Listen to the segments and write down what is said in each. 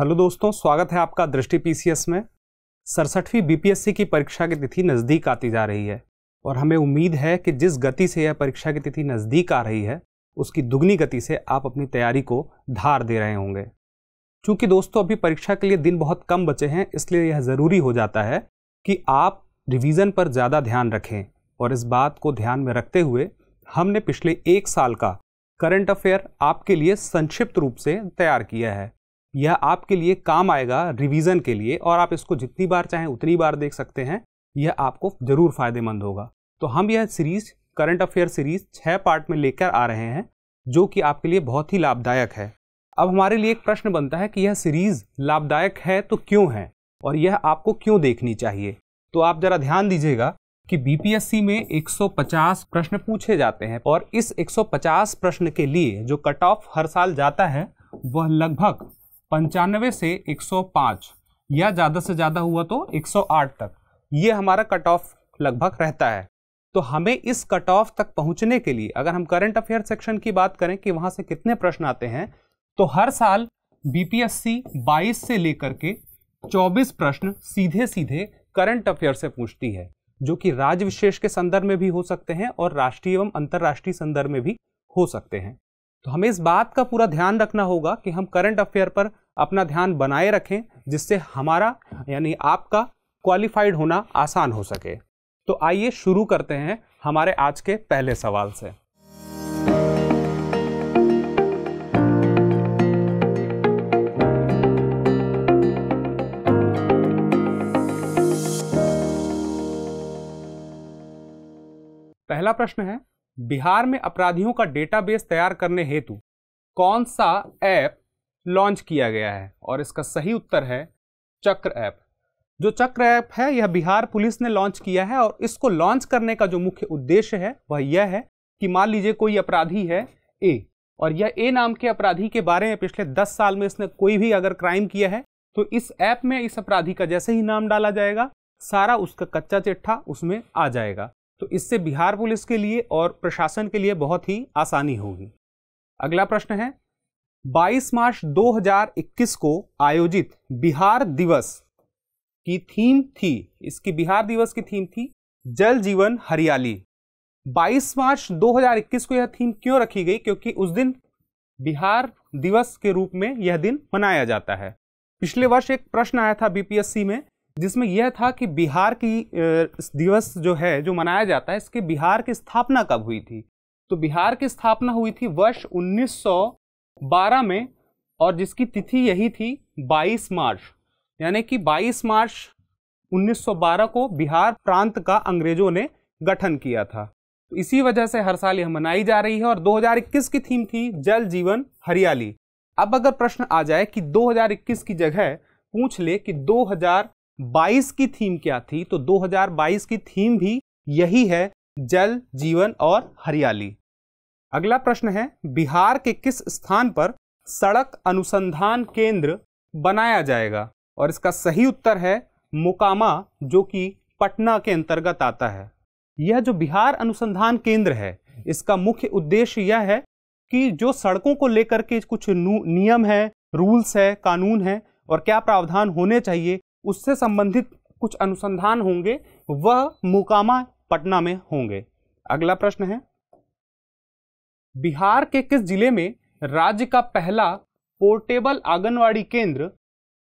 hello दोस्तों स्वागत है आपका दृष्टि पीसीएस में सड़सठवीं बीपीएससी की परीक्षा की तिथि नज़दीक आती जा रही है और हमें उम्मीद है कि जिस गति से यह परीक्षा की तिथि नज़दीक आ रही है उसकी दुगनी गति से आप अपनी तैयारी को धार दे रहे होंगे क्योंकि दोस्तों अभी परीक्षा के लिए दिन बहुत कम बचे हैं इसलिए यह ज़रूरी हो जाता है कि आप रिविजन पर ज़्यादा ध्यान रखें और इस बात को ध्यान में रखते हुए हमने पिछले एक साल का करंट अफेयर आपके लिए संक्षिप्त रूप से तैयार किया है यह आपके लिए काम आएगा रिवीजन के लिए और आप इसको जितनी बार चाहें उतनी बार देख सकते हैं यह आपको ज़रूर फायदेमंद होगा तो हम यह सीरीज़ करंट अफेयर सीरीज़ छः पार्ट में लेकर आ रहे हैं जो कि आपके लिए बहुत ही लाभदायक है अब हमारे लिए एक प्रश्न बनता है कि यह सीरीज़ लाभदायक है तो क्यों है और यह आपको क्यों देखनी चाहिए तो आप ज़रा ध्यान दीजिएगा कि बीपीएससी में 150 प्रश्न पूछे जाते हैं और इस 150 प्रश्न के लिए जो कट ऑफ हर साल जाता है वह लगभग पंचानवे से 105 या ज़्यादा से ज़्यादा हुआ तो 108 तक ये हमारा कट ऑफ लगभग रहता है तो हमें इस कट ऑफ तक पहुंचने के लिए अगर हम करंट अफेयर सेक्शन की बात करें कि वहां से कितने प्रश्न आते हैं तो हर साल बीपीएससी 22 से लेकर के 24 प्रश्न सीधे सीधे करंट अफेयर से पूछती है जो कि राज्य विशेष के संदर्भ में भी हो सकते हैं और राष्ट्रीय एवं अंतर्राष्ट्रीय संदर्भ में भी हो सकते हैं तो हमें इस बात का पूरा ध्यान रखना होगा कि हम करंट अफेयर पर अपना ध्यान बनाए रखें जिससे हमारा यानी आपका क्वालिफाइड होना आसान हो सके तो आइए शुरू करते हैं हमारे आज के पहले सवाल से पहला प्रश्न है बिहार में अपराधियों का डेटाबेस तैयार करने हेतु कौन सा ऐप लॉन्च किया गया है और इसका सही उत्तर है चक्र ऐप जो चक्र ऐप है यह बिहार पुलिस ने लॉन्च किया है और इसको लॉन्च करने का जो मुख्य उद्देश्य है वह यह है कि मान लीजिए कोई अपराधी है ए और यह ए नाम के अपराधी के बारे में पिछले दस साल में इसने कोई भी अगर क्राइम किया है तो इस ऐप में इस अपराधी का जैसे ही नाम डाला जाएगा सारा उसका कच्चा चिट्ठा उसमें आ जाएगा तो इससे बिहार पुलिस के लिए और प्रशासन के लिए बहुत ही आसानी होगी अगला प्रश्न है 22 मार्च 2021 को आयोजित बिहार दिवस की थीम थी इसकी बिहार दिवस की थीम थी जल जीवन हरियाली 22 मार्च 2021 को यह थीम क्यों रखी गई क्योंकि उस दिन बिहार दिवस के रूप में यह दिन मनाया जाता है पिछले वर्ष एक प्रश्न आया था बीपीएससी में जिसमें यह था कि बिहार की दिवस जो है जो मनाया जाता है इसके बिहार की स्थापना कब हुई थी तो बिहार की स्थापना हुई थी वर्ष उन्नीस बारह में और जिसकी तिथि यही थी बाईस मार्च यानी कि बाईस मार्च 1912 को बिहार प्रांत का अंग्रेजों ने गठन किया था तो इसी वजह से हर साल यह मनाई जा रही है और 2021 की थीम थी जल जीवन हरियाली अब अगर प्रश्न आ जाए कि 2021 की जगह पूछ ले कि 2022 की थीम क्या थी तो 2022 की थीम भी यही है जल जीवन और हरियाली अगला प्रश्न है बिहार के किस स्थान पर सड़क अनुसंधान केंद्र बनाया जाएगा और इसका सही उत्तर है मोकामा जो कि पटना के अंतर्गत आता है यह जो बिहार अनुसंधान केंद्र है इसका मुख्य उद्देश्य यह है कि जो सड़कों को लेकर के कुछ नियम है रूल्स है कानून है और क्या प्रावधान होने चाहिए उससे संबंधित कुछ अनुसंधान होंगे वह मोकामा पटना में होंगे अगला प्रश्न है बिहार के किस जिले में राज्य का पहला पोर्टेबल आंगनवाड़ी केंद्र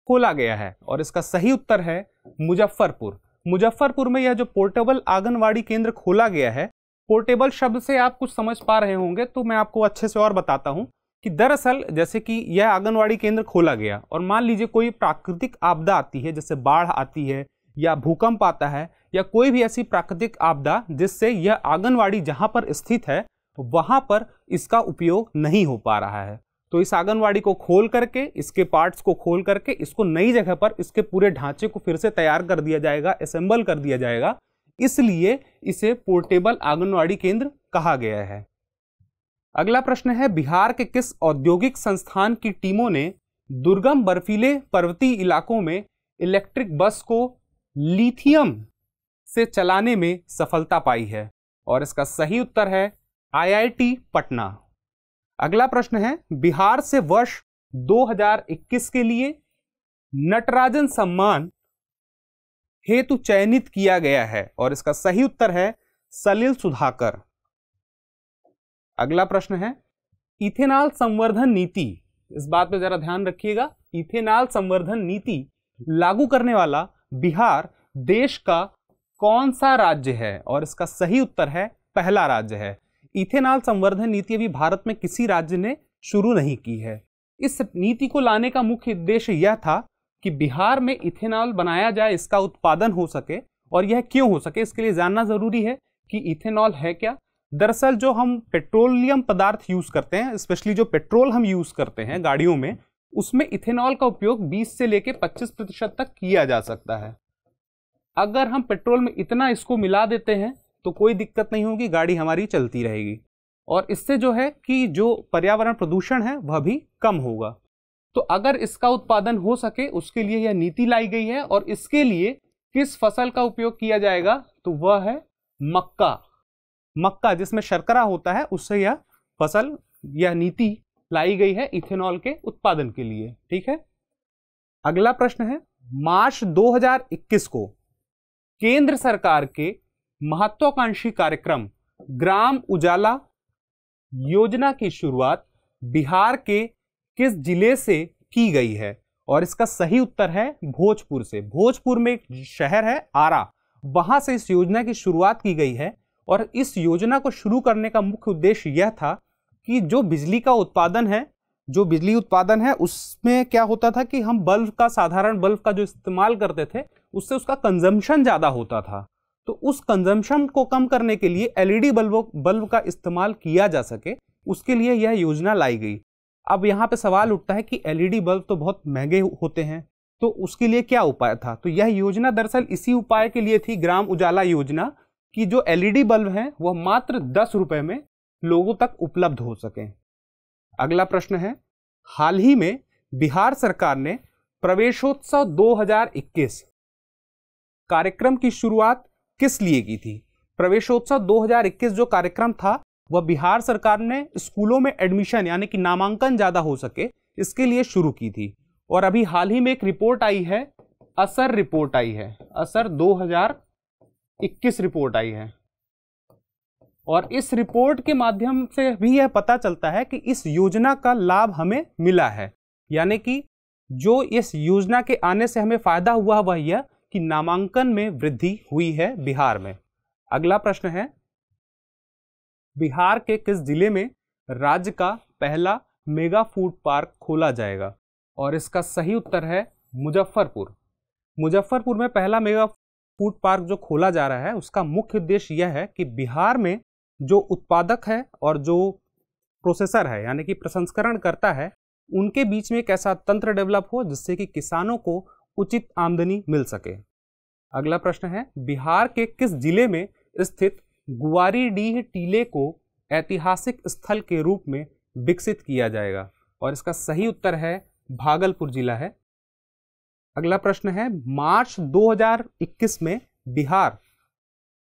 खोला गया है और इसका सही उत्तर है मुजफ्फरपुर मुजफ्फरपुर में यह जो पोर्टेबल आंगनवाड़ी केंद्र खोला गया है पोर्टेबल शब्द से आप कुछ समझ पा रहे होंगे तो मैं आपको अच्छे से और बताता हूँ कि दरअसल जैसे कि यह आंगनवाड़ी केंद्र खोला गया और मान लीजिए कोई प्राकृतिक आपदा आती है जैसे बाढ़ आती है या भूकंप आता है या कोई भी ऐसी प्राकृतिक आपदा जिससे यह आंगनवाड़ी जहाँ पर स्थित है तो वहाँ पर इसका उपयोग नहीं हो पा रहा है तो इस आंगनवाड़ी को खोल करके इसके पार्ट्स को खोल करके इसको नई जगह पर इसके पूरे ढांचे को फिर से तैयार कर दिया जाएगा असेंबल कर दिया जाएगा इसलिए इसे पोर्टेबल आंगनवाड़ी केंद्र कहा गया है अगला प्रश्न है बिहार के किस औद्योगिक संस्थान की टीमों ने दुर्गम बर्फीले पर्वतीय इलाकों में इलेक्ट्रिक बस को लिथियम से चलाने में सफलता पाई है और इसका सही उत्तर है आईआईटी पटना अगला प्रश्न है बिहार से वर्ष 2021 के लिए नटराजन सम्मान हेतु चयनित किया गया है और इसका सही उत्तर है सलील सुधाकर अगला प्रश्न है इथेनॉल संवर्धन नीति इस बात पर जरा ध्यान रखिएगा इथेनॉल संवर्धन नीति लागू करने वाला बिहार देश का कौन सा राज्य है और इसका सही उत्तर है पहला राज्य है इथेनॉल संवर्धन नीति अभी भारत में किसी राज्य ने शुरू नहीं की है इस नीति को लाने का मुख्य उद्देश्य यह था कि बिहार में इथेनॉल बनाया जाए इसका उत्पादन हो सके और यह क्यों हो सके इसके लिए जानना ज़रूरी है कि इथेनॉल है क्या दरअसल जो हम पेट्रोलियम पदार्थ यूज़ करते हैं स्पेशली जो पेट्रोल हम यूज़ करते हैं गाड़ियों में उसमें इथेनॉल का उपयोग 20 से लेकर 25 प्रतिशत तक किया जा सकता है अगर हम पेट्रोल में इतना इसको मिला देते हैं तो कोई दिक्कत नहीं होगी गाड़ी हमारी चलती रहेगी और इससे जो है कि जो पर्यावरण प्रदूषण है वह भी कम होगा तो अगर इसका उत्पादन हो सके उसके लिए यह नीति लाई गई है और इसके लिए किस फसल का उपयोग किया जाएगा तो वह है मक्का मक्का जिसमें शर्करा होता है उससे यह फसल यह नीति लाई गई है इथेनॉल के उत्पादन के लिए ठीक है अगला प्रश्न है मार्च 2021 को केंद्र सरकार के महत्वाकांक्षी कार्यक्रम ग्राम उजाला योजना की शुरुआत बिहार के किस जिले से की गई है और इसका सही उत्तर है भोजपुर से भोजपुर में एक शहर है आरा वहां से इस योजना की शुरुआत की गई है और इस योजना को शुरू करने का मुख्य उद्देश्य यह था कि जो बिजली का उत्पादन है जो बिजली उत्पादन है उसमें क्या होता था कि हम बल्ब का साधारण बल्ब का जो इस्तेमाल करते थे उससे उसका कंजम्पशन ज़्यादा होता था तो उस कंजम्पशन को कम करने के लिए एलईडी e बल्ब बल्ब का इस्तेमाल किया जा सके उसके लिए यह योजना लाई गई अब यहाँ पे सवाल उठता है कि एलईडी e बल्ब तो बहुत महंगे होते हैं तो उसके लिए क्या उपाय था तो यह योजना दरअसल इसी उपाय के लिए थी ग्राम उजाला योजना कि जो एलईडी e बल्ब हैं वह मात्र दस रुपये में लोगों तक उपलब्ध हो सकें अगला प्रश्न है हाल ही में बिहार सरकार ने प्रवेशोत्सव 2021 कार्यक्रम की शुरुआत किस लिए की थी प्रवेशोत्सव 2021 जो कार्यक्रम था वह बिहार सरकार ने स्कूलों में एडमिशन यानी कि नामांकन ज़्यादा हो सके इसके लिए शुरू की थी और अभी हाल ही में एक रिपोर्ट आई है असर रिपोर्ट आई है असर 2021 रिपोर्ट आई है और इस रिपोर्ट के माध्यम से भी यह पता चलता है कि इस योजना का लाभ हमें मिला है यानी कि जो इस योजना के आने से हमें फायदा हुआ वह यह कि नामांकन में वृद्धि हुई है बिहार में अगला प्रश्न है बिहार के किस जिले में राज्य का पहला मेगा फूड पार्क खोला जाएगा और इसका सही उत्तर है मुजफ्फरपुर मुजफ्फरपुर में पहला मेगा फूड पार्क जो खोला जा रहा है उसका मुख्य उद्देश्य यह है कि बिहार में जो उत्पादक है और जो प्रोसेसर है यानी कि प्रसंस्करण करता है उनके बीच में एक ऐसा तंत्र डेवलप हो जिससे कि किसानों को उचित आमदनी मिल सके अगला प्रश्न है बिहार के किस जिले में स्थित गुआरीडीह टीले को ऐतिहासिक स्थल के रूप में विकसित किया जाएगा और इसका सही उत्तर है भागलपुर जिला है अगला प्रश्न है मार्च 2021 में बिहार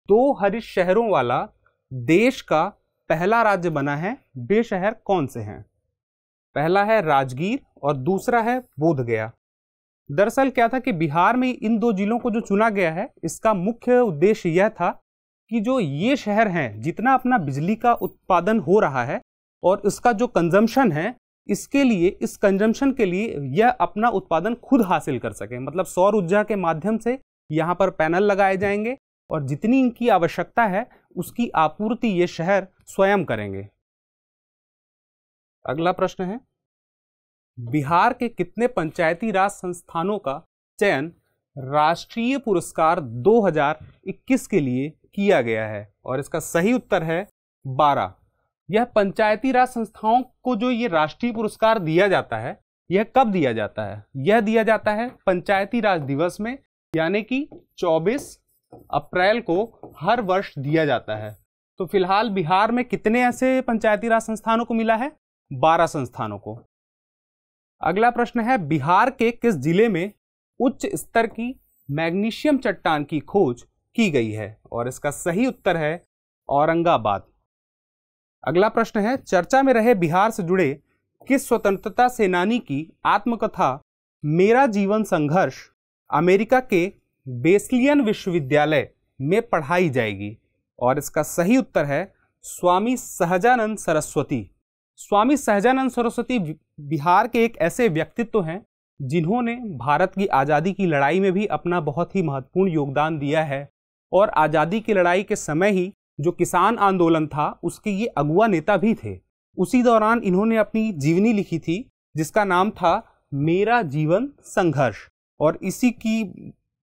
दो हरित शहरों वाला देश का पहला राज्य बना है वे शहर कौन से हैं पहला है राजगीर और दूसरा है बोधगया दरअसल क्या था कि बिहार में इन दो जिलों को जो चुना गया है इसका मुख्य उद्देश्य यह था कि जो ये शहर हैं जितना अपना बिजली का उत्पादन हो रहा है और इसका जो कंजम्पशन है इसके लिए इस कंजम्पशन के लिए यह अपना उत्पादन खुद हासिल कर सकें मतलब सौर ऊर्जा के माध्यम से यहाँ पर पैनल लगाए जाएंगे और जितनी इनकी आवश्यकता है उसकी आपूर्ति ये शहर स्वयं करेंगे अगला प्रश्न है बिहार के कितने पंचायती राज संस्थानों का चयन राष्ट्रीय पुरस्कार 2021 के लिए किया गया है और इसका सही उत्तर है 12 यह पंचायती राज संस्थाओं को जो ये राष्ट्रीय पुरस्कार दिया जाता है यह कब दिया जाता है यह दिया जाता है पंचायती राज दिवस में यानी कि 24 अप्रैल को हर वर्ष दिया जाता है तो फिलहाल बिहार में कितने ऐसे पंचायती राज संस्थानों को मिला है 12 संस्थानों को अगला प्रश्न है बिहार के किस जिले में उच्च स्तर की मैग्नीशियम चट्टान की खोज की गई है और इसका सही उत्तर है औरंगाबाद अगला प्रश्न है चर्चा में रहे बिहार से जुड़े किस स्वतंत्रता सेनानी की आत्मकथा मेरा जीवन संघर्ष अमेरिका के बेस्लियन विश्वविद्यालय में पढ़ाई जाएगी और इसका सही उत्तर है स्वामी सहजानंद सरस्वती स्वामी सहजानंद सरस्वती बिहार के एक ऐसे व्यक्तित्व हैं जिन्होंने भारत की आज़ादी की लड़ाई में भी अपना बहुत ही महत्वपूर्ण योगदान दिया है और आज़ादी की लड़ाई के समय ही जो किसान आंदोलन था उसके ये अगुआ नेता भी थे उसी दौरान इन्होंने अपनी जीवनी लिखी थी जिसका नाम था मेरा जीवन संघर्ष और इसी की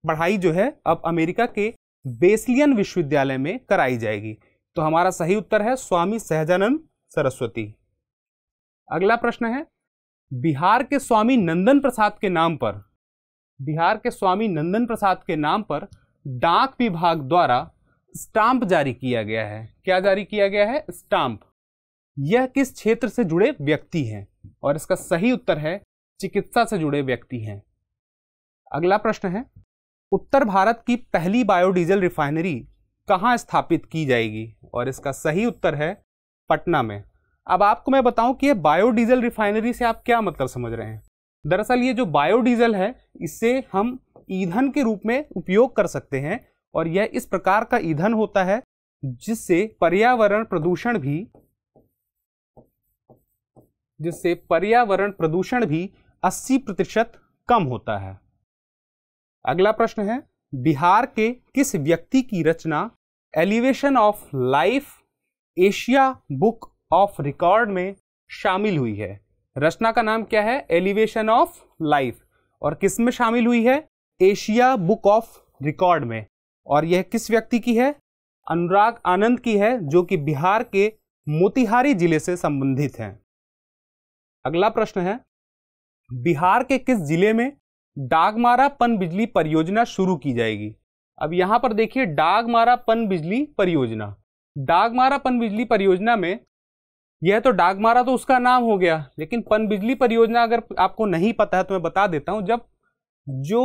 पढ़ाई जो है अब अमेरिका के बेसलियन विश्वविद्यालय में कराई जाएगी तो हमारा सही उत्तर है स्वामी सहजानंद सरस्वती अगला प्रश्न है बिहार के स्वामी नंदन प्रसाद के नाम पर बिहार के स्वामी नंदन प्रसाद के नाम पर डाक विभाग द्वारा स्टाम्प जारी किया गया है क्या जारी किया गया है स्टाम्प यह किस क्षेत्र से जुड़े व्यक्ति हैं और इसका सही उत्तर है चिकित्सा से जुड़े व्यक्ति हैं अगला प्रश्न है उत्तर भारत की पहली बायोडीजल रिफाइनरी कहाँ स्थापित की जाएगी और इसका सही उत्तर है पटना में अब आपको मैं बताऊं कि ये बायोडीजल रिफाइनरी से आप क्या मतलब समझ रहे हैं दरअसल ये जो बायोडीजल है इससे हम ईंधन के रूप में उपयोग कर सकते हैं और यह इस प्रकार का ईंधन होता है जिससे पर्यावरण प्रदूषण भी जिससे पर्यावरण प्रदूषण भी 80 प्रतिशत कम होता है अगला प्रश्न है बिहार के किस व्यक्ति की रचना elevation of life Asia book of record में शामिल हुई है रचना का नाम क्या है एलिवेशन ऑफ लाइफ और किस में शामिल हुई है एशिया बुक ऑफ रिकॉर्ड में और यह किस व्यक्ति की है अनुराग आनंद की है जो कि बिहार के मोतिहारी जिले से संबंधित हैं अगला प्रश्न है बिहार के किस जिले में डागमारा पन बिजली परियोजना शुरू की जाएगी अब यहां पर देखिए डागमारा पन बिजली परियोजना डागमारा पन बिजली परियोजना में यह तो डाग मारा तो उसका नाम हो गया लेकिन पन बिजली परियोजना अगर आपको नहीं पता है तो मैं बता देता हूँ जब जो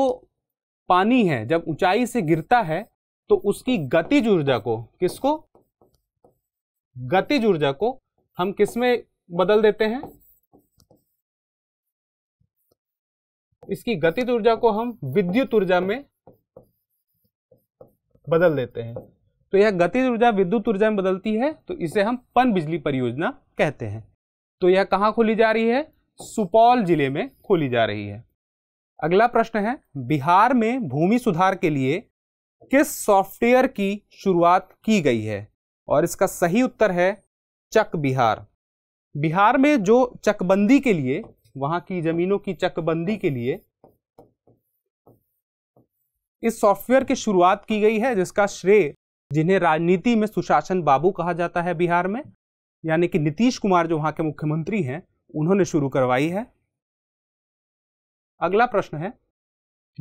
पानी है जब ऊंचाई से गिरता है तो उसकी गतिज ऊर्जा को किसको गतिज ऊर्जा को हम किस में बदल देते हैं इसकी गतिज ऊर्जा को हम विद्युत ऊर्जा में बदल देते हैं तो यह गतिज ऊर्जा विद्युत ऊर्जा में बदलती है तो इसे हम पन बिजली परियोजना कहते हैं तो यह कहाँ खोली जा रही है सुपौल जिले में खोली जा रही है अगला प्रश्न है बिहार में भूमि सुधार के लिए किस सॉफ्टवेयर की शुरुआत की गई है और इसका सही उत्तर है चक बिहार बिहार में जो चकबंदी के लिए वहां की जमीनों की चकबंदी के लिए इस सॉफ्टवेयर की शुरुआत की गई है जिसका श्रेय जिन्हें राजनीति में सुशासन बाबू कहा जाता है बिहार में यानी कि नीतीश कुमार जो वहां के मुख्यमंत्री हैं उन्होंने शुरू करवाई है अगला प्रश्न है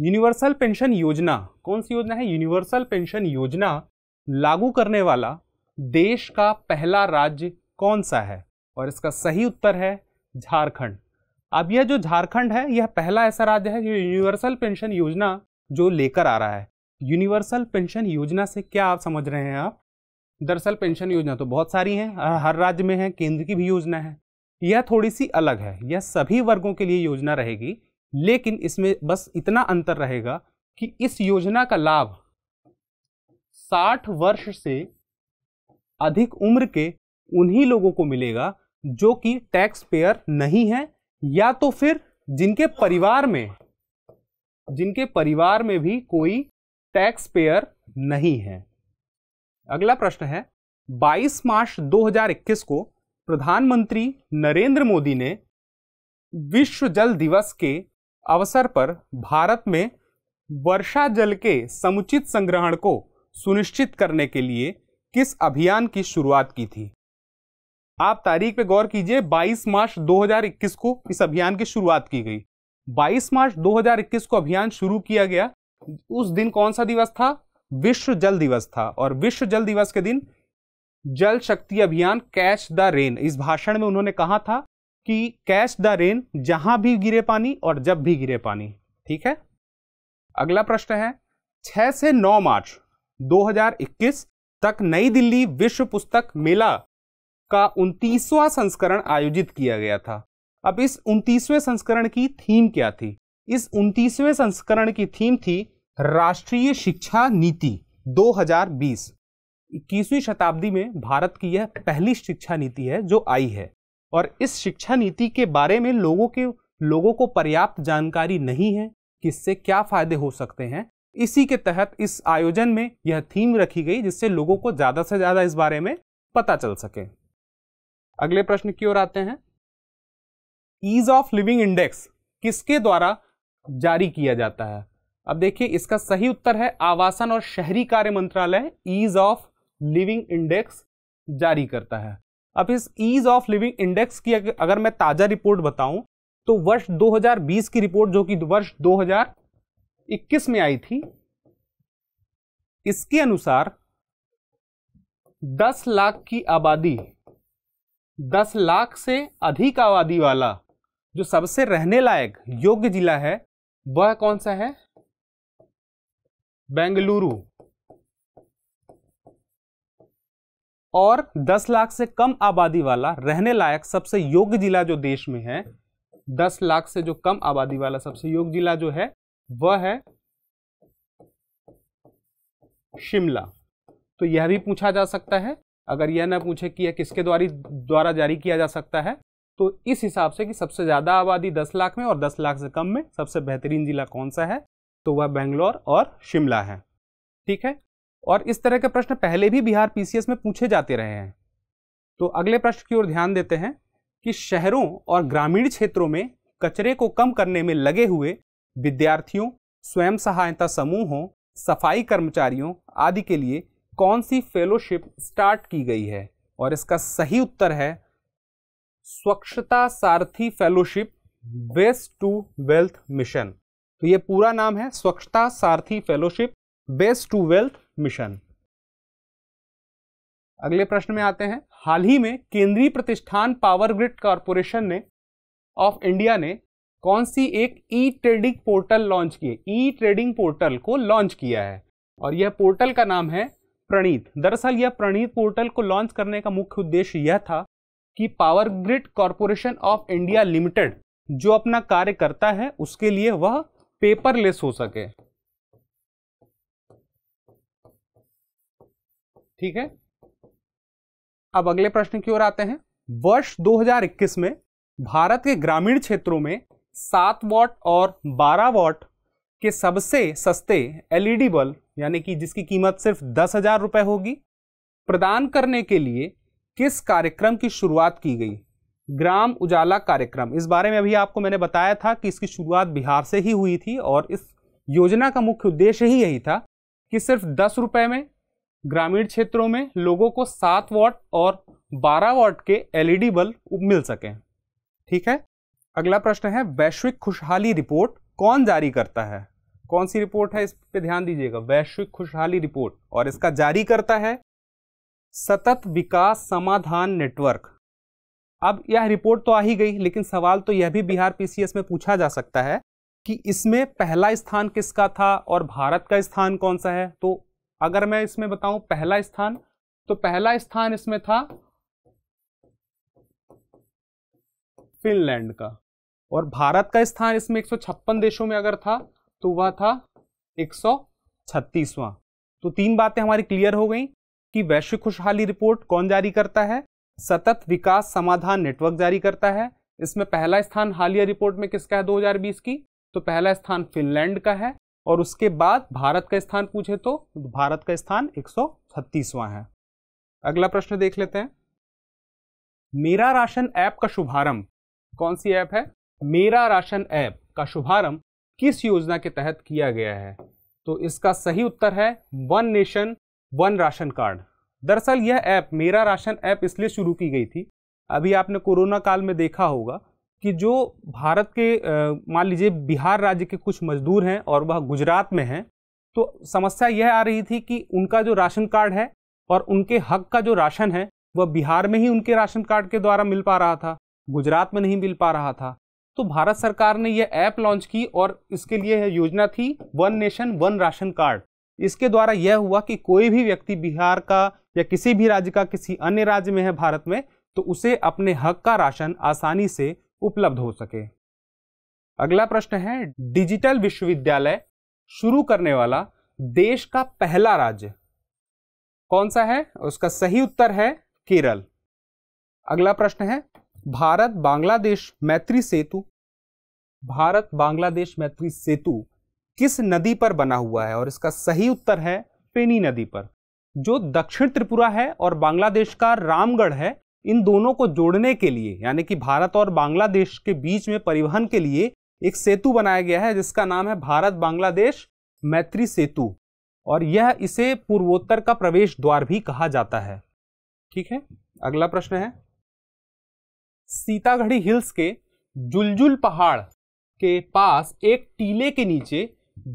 यूनिवर्सल पेंशन योजना कौन सी योजना है यूनिवर्सल पेंशन योजना लागू करने वाला देश का पहला राज्य कौन सा है और इसका सही उत्तर है झारखंड अब यह जो झारखंड है यह पहला ऐसा राज्य है जो यूनिवर्सल पेंशन योजना जो लेकर आ रहा है यूनिवर्सल पेंशन योजना से क्या आप समझ रहे हैं आप दरअसल पेंशन योजना तो बहुत सारी हैं हर राज्य में है केंद्र की भी योजना है यह थोड़ी सी अलग है यह सभी वर्गों के लिए योजना रहेगी लेकिन इसमें बस इतना अंतर रहेगा कि इस योजना का लाभ 60 वर्ष से अधिक उम्र के उन्हीं लोगों को मिलेगा जो कि टैक्स पेयर नहीं है या तो फिर जिनके परिवार में जिनके परिवार में भी कोई टैक्स पेयर नहीं है अगला प्रश्न है 22 मार्च 2021 को प्रधानमंत्री नरेंद्र मोदी ने विश्व जल दिवस के अवसर पर भारत में वर्षा जल के समुचित संग्रहण को सुनिश्चित करने के लिए किस अभियान की शुरुआत की थी आप तारीख पे गौर कीजिए 22 मार्च 2021 को इस अभियान की शुरुआत की गई 22 मार्च 2021 को अभियान शुरू किया गया उस दिन कौन सा दिवस था विश्व जल दिवस था और विश्व जल दिवस के दिन जल शक्ति अभियान कैच द रेन इस भाषण में उन्होंने कहा था कि कैच द रेन जहां भी गिरे पानी और जब भी गिरे पानी ठीक है अगला प्रश्न है 6 से 9 मार्च 2021 तक नई दिल्ली विश्व पुस्तक मेला का उनतीसवां संस्करण आयोजित किया गया था अब इस उनतीसवें संस्करण की थीम क्या थी इस उनतीसवें संस्करण की थीम थी राष्ट्रीय शिक्षा नीति 2020 इक्कीसवीं शताब्दी में भारत की यह पहली शिक्षा नीति है जो आई है और इस शिक्षा नीति के बारे में लोगों के लोगों को पर्याप्त जानकारी नहीं है कि इससे क्या फायदे हो सकते हैं इसी के तहत इस आयोजन में यह थीम रखी गई जिससे लोगों को ज़्यादा से ज़्यादा इस बारे में पता चल सके अगले प्रश्न की ओर आते हैं ईज ऑफ लिविंग इंडेक्स किसके द्वारा जारी किया जाता है अब देखिए इसका सही उत्तर है आवासन और शहरी कार्य मंत्रालय ईज ऑफ लिविंग इंडेक्स जारी करता है अब इस ईज ऑफ लिविंग इंडेक्स की अगर मैं ताज़ा रिपोर्ट बताऊं तो वर्ष 2020 की रिपोर्ट जो कि वर्ष 2021 में आई थी इसके अनुसार 10 लाख की आबादी 10 लाख से अधिक आबादी वाला जो सबसे रहने लायक योग्य जिला है वह कौन सा है बेंगलुरु और 10 लाख से कम आबादी वाला रहने लायक सबसे योग्य जिला जो देश में है 10 लाख से जो कम आबादी वाला सबसे योग्य जिला जो है वह है शिमला तो यह भी पूछा जा सकता है अगर यह ना पूछे कि यह किसके द्वारा द्वारा जारी किया जा सकता है तो इस हिसाब से कि सबसे ज़्यादा आबादी 10 लाख में और 10 लाख से कम में सबसे बेहतरीन जिला कौन सा है तो वह बेंगलोर और शिमला है ठीक है और इस तरह के प्रश्न पहले भी बिहार पीसीएस में पूछे जाते रहे हैं तो अगले प्रश्न की ओर ध्यान देते हैं कि शहरों और ग्रामीण क्षेत्रों में कचरे को कम करने में लगे हुए विद्यार्थियों स्वयं सहायता समूहों सफाई कर्मचारियों आदि के लिए कौन सी फेलोशिप स्टार्ट की गई है और इसका सही उत्तर है स्वच्छता सारथी fellowship waste to wealth mission तो ये पूरा नाम है स्वच्छता सारथी fellowship best to wealth mission अगले प्रश्न में आते हैं हाल ही में केंद्रीय प्रतिष्ठान पावर ग्रिड कॉरपोरेशन ने ऑफ इंडिया ने कौन सी एक ई ट्रेडिंग पोर्टल लॉन्च की ई ट्रेडिंग पोर्टल को लॉन्च किया है और यह पोर्टल का नाम है प्रणीत दरअसल यह प्रणीत पोर्टल को लॉन्च करने का मुख्य उद्देश्य यह था कि power grid corporation of India limited जो अपना कार्य करता है उसके लिए वह पेपरलेस हो सके ठीक है अब अगले प्रश्न की ओर आते हैं वर्ष 2021 में भारत के ग्रामीण क्षेत्रों में सात वॉट और बारह वॉट के सबसे सस्ते एलईडी बल्ब यानी कि जिसकी कीमत सिर्फ दस हजार रुपए होगी प्रदान करने के लिए किस कार्यक्रम की शुरुआत की गई ग्राम उजाला कार्यक्रम इस बारे में अभी आपको मैंने बताया था कि इसकी शुरुआत बिहार से ही हुई थी और इस योजना का मुख्य उद्देश्य ही यही था कि सिर्फ दस रुपये में ग्रामीण क्षेत्रों में लोगों को सात वॉट और बारह वॉट के एलईडी e बल्ब मिल सकें ठीक है अगला प्रश्न है वैश्विक खुशहाली रिपोर्ट कौन जारी करता है कौन सी रिपोर्ट है इस पर ध्यान दीजिएगा वैश्विक खुशहाली रिपोर्ट और इसका जारी करता है सतत विकास समाधान नेटवर्क अब यह रिपोर्ट तो आ ही गई लेकिन सवाल तो यह भी बिहार पीसीएस में पूछा जा सकता है कि इसमें पहला स्थान किसका था और भारत का स्थान कौन सा है तो अगर मैं इसमें बताऊं पहला स्थान तो पहला स्थान इसमें था फिनलैंड का और भारत का स्थान इसमें एक देशों में अगर था तो वह था एक तो तीन बातें हमारी क्लियर हो गई कि वैश्विक खुशहाली रिपोर्ट कौन जारी करता है सतत विकास समाधान नेटवर्क जारी करता है इसमें पहला स्थान हालिया रिपोर्ट में किसका है 2020 की तो पहला स्थान फिनलैंड का है और उसके बाद भारत का स्थान पूछे तो भारत का स्थान एक है अगला प्रश्न देख लेते हैं मेरा राशन ऐप का शुभारंभ कौन सी ऐप है मेरा राशन ऐप का शुभारंभ किस योजना के तहत किया गया है तो इसका सही उत्तर है one nation one ration card दरअसल यह ऐप मेरा राशन ऐप इसलिए शुरू की गई थी अभी आपने कोरोना काल में देखा होगा कि जो भारत के मान लीजिए बिहार राज्य के कुछ मजदूर हैं और वह गुजरात में हैं तो समस्या यह आ रही थी कि उनका जो राशन कार्ड है और उनके हक का जो राशन है वह बिहार में ही उनके राशन कार्ड के द्वारा मिल पा रहा था गुजरात में नहीं मिल पा रहा था तो भारत सरकार ने यह ऐप लॉन्च की और इसके लिए यह योजना थी one nation one ration card इसके द्वारा यह हुआ कि कोई भी व्यक्ति बिहार का या किसी भी राज्य का किसी अन्य राज्य में है भारत में तो उसे अपने हक का राशन आसानी से उपलब्ध हो सके अगला प्रश्न है डिजिटल विश्वविद्यालय शुरू करने वाला देश का पहला राज्य कौन सा है उसका सही उत्तर है केरल अगला प्रश्न है भारत बांग्लादेश मैत्री सेतु भारत बांग्लादेश मैत्री सेतु किस नदी पर बना हुआ है और इसका सही उत्तर है पेनी नदी पर जो दक्षिण त्रिपुरा है और बांग्लादेश का रामगढ़ है इन दोनों को जोड़ने के लिए यानी कि भारत और बांग्लादेश के बीच में परिवहन के लिए एक सेतु बनाया गया है जिसका नाम है भारत बांग्लादेश मैत्री सेतु और यह इसे पूर्वोत्तर का प्रवेश द्वार भी कहा जाता है ठीक है अगला प्रश्न है सीतागढ़ी हिल्स के जुलजुल पहाड़ के पास एक टीले के नीचे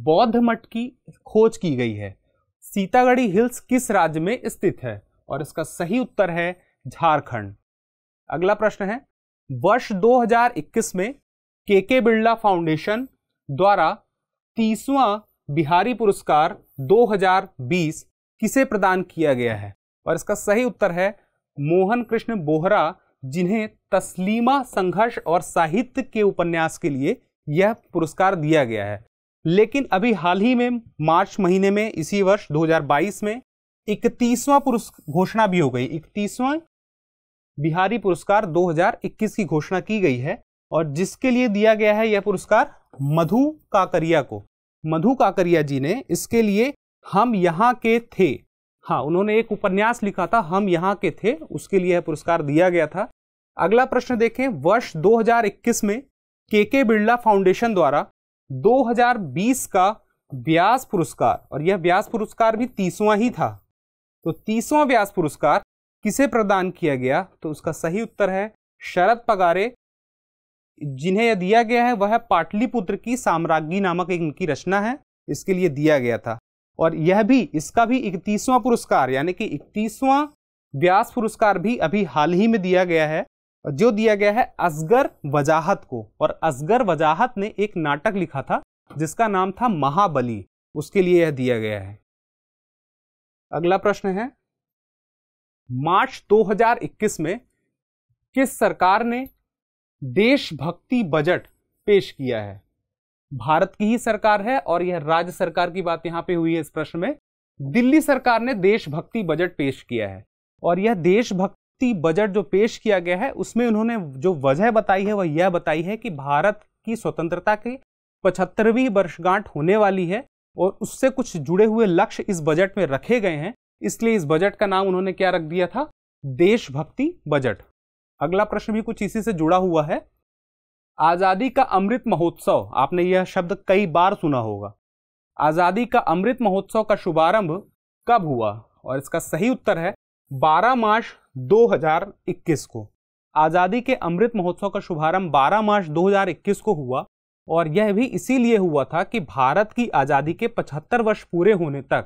बौद्ध मठ की खोज की गई है सीतागढ़ी हिल्स किस राज्य में स्थित है और इसका सही उत्तर है झारखंड अगला प्रश्न है वर्ष 2021 में के के बिरला फाउंडेशन द्वारा तीसवां बिहारी पुरस्कार 2020 किसे प्रदान किया गया है और इसका सही उत्तर है मोहन कृष्ण बोहरा जिन्हें तस्लीमा संघर्ष और साहित्य के उपन्यास के लिए यह पुरस्कार दिया गया है लेकिन अभी हाल ही में मार्च महीने में इसी वर्ष 2022 में इकतीसवां पुरुष घोषणा भी हो गई इकतीसवां बिहारी पुरस्कार 2021 की घोषणा की गई है और जिसके लिए दिया गया है यह पुरस्कार मधु काकरिया को मधु काकरिया जी ने इसके लिए हम यहाँ के थे हाँ उन्होंने एक उपन्यास लिखा था हम यहाँ के थे उसके लिए यह पुरस्कार दिया गया था अगला प्रश्न देखें वर्ष 2021 में के के बिरला फाउंडेशन द्वारा 2020 का व्यास पुरस्कार और यह व्यास पुरस्कार भी तीसवा ही था तो तीसवा व्यास पुरस्कार किसे प्रदान किया गया तो उसका सही उत्तर है शरद पगारे जिन्हें यह दिया गया है वह पाटलिपुत्र की साम्राज्ञी नामक इनकी रचना है इसके लिए दिया गया था और यह भी इसका भी इकतीसवां पुरस्कार यानी कि इकतीसवां व्यास पुरस्कार भी अभी हाल ही में दिया गया है जो दिया गया है असगर वजाहत को और असगर वजाहत ने एक नाटक लिखा था जिसका नाम था महाबली उसके लिए यह दिया गया है अगला प्रश्न है मार्च 2021 में किस सरकार ने देशभक्ति बजट पेश किया है भारत की ही सरकार है और यह राज्य सरकार की बात यहां पे हुई है इस प्रश्न में दिल्ली सरकार ने देशभक्ति बजट पेश किया है और यह देशभक्ति वित्त बजट जो पेश किया गया है उसमें उन्होंने जो वजह बताई है वह यह बताई है कि भारत की स्वतंत्रता की पचहत्तरवीं वर्षगांठ होने वाली है और उससे कुछ जुड़े हुए लक्ष्य इस बजट में रखे गए हैं इसलिए इस बजट का नाम उन्होंने क्या रख दिया था देशभक्ति बजट अगला प्रश्न भी कुछ इसी से जुड़ा हुआ है आज़ादी का अमृत महोत्सव आपने यह शब्द कई बार सुना होगा आज़ादी का अमृत महोत्सव का शुभारंभ कब हुआ और इसका सही उत्तर है 12 मार्च 2021 को आज़ादी के अमृत महोत्सव का शुभारंभ 12 मार्च 2021 को हुआ और यह भी इसीलिए हुआ था कि भारत की आज़ादी के 75 वर्ष पूरे होने तक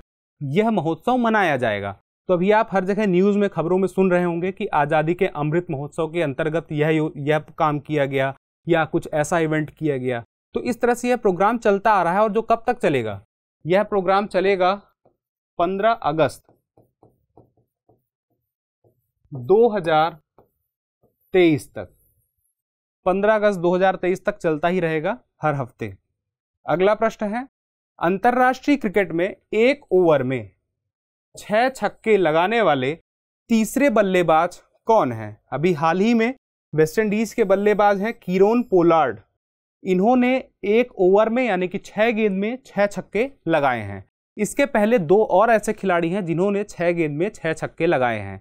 यह महोत्सव मनाया जाएगा तो अभी आप हर जगह न्यूज़ में खबरों में सुन रहे होंगे कि आज़ादी के अमृत महोत्सव के अंतर्गत यह यह काम किया गया या कुछ ऐसा इवेंट किया गया तो इस तरह से यह प्रोग्राम चलता आ रहा है और जो कब तक चलेगा यह प्रोग्राम चलेगा 15 अगस्त 2023 तक 15 अगस्त 2023 तक चलता ही रहेगा हर हफ्ते अगला प्रश्न है अंतर्राष्ट्रीय क्रिकेट में एक ओवर में छह छक्के लगाने वाले तीसरे बल्लेबाज कौन है अभी हाल ही में वेस्टइंडीज के बल्लेबाज हैं किरोन पोलार्ड इन्होंने एक ओवर में यानी कि छह गेंद में छः छक्के लगाए हैं इसके पहले दो और ऐसे खिलाड़ी हैं जिन्होंने छह गेंद में छः छक्के लगाए हैं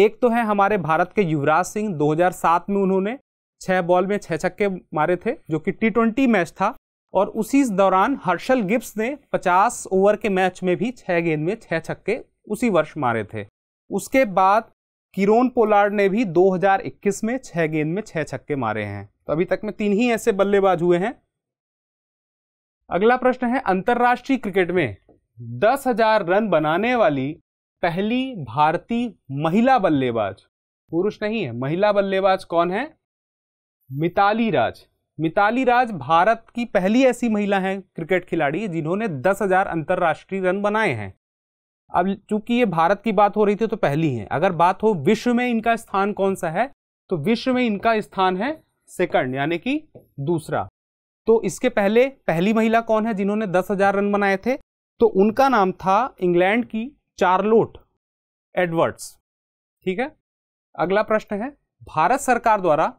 एक तो है हमारे भारत के युवराज सिंह 2007 में उन्होंने छः बॉल में छः छक्के मारे थे जो कि टी ट्वेंटी मैच था और उसी दौरान हर्षल गिब्स ने 50 ओवर के मैच में भी छः गेंद में छः छक्के उसी वर्ष मारे थे उसके बाद किरोन पोलार्ड ने भी 2021 में छः गेंद में छः छक्के मारे हैं तो अभी तक में तीन ही ऐसे बल्लेबाज हुए हैं अगला प्रश्न है अंतर्राष्ट्रीय क्रिकेट में दस हजार रन बनाने वाली पहली भारतीय महिला बल्लेबाज पुरुष नहीं है महिला बल्लेबाज कौन है मिताली राज मिताली राज भारत की पहली ऐसी महिला हैं क्रिकेट खिलाड़ी जिन्होंने दस हजार अंतर्राष्ट्रीय रन बनाए हैं अब चूंकि ये भारत की बात हो रही थी तो पहली है अगर बात हो विश्व में इनका स्थान कौन सा है तो विश्व में इनका स्थान है सेकंड यानी कि दूसरा तो इसके पहले पहली महिला कौन है जिन्होंने दस हजार रन बनाए थे तो उनका नाम था इंग्लैंड की चार्लोट एडवर्ड्स ठीक है अगला प्रश्न है भारत सरकार द्वारा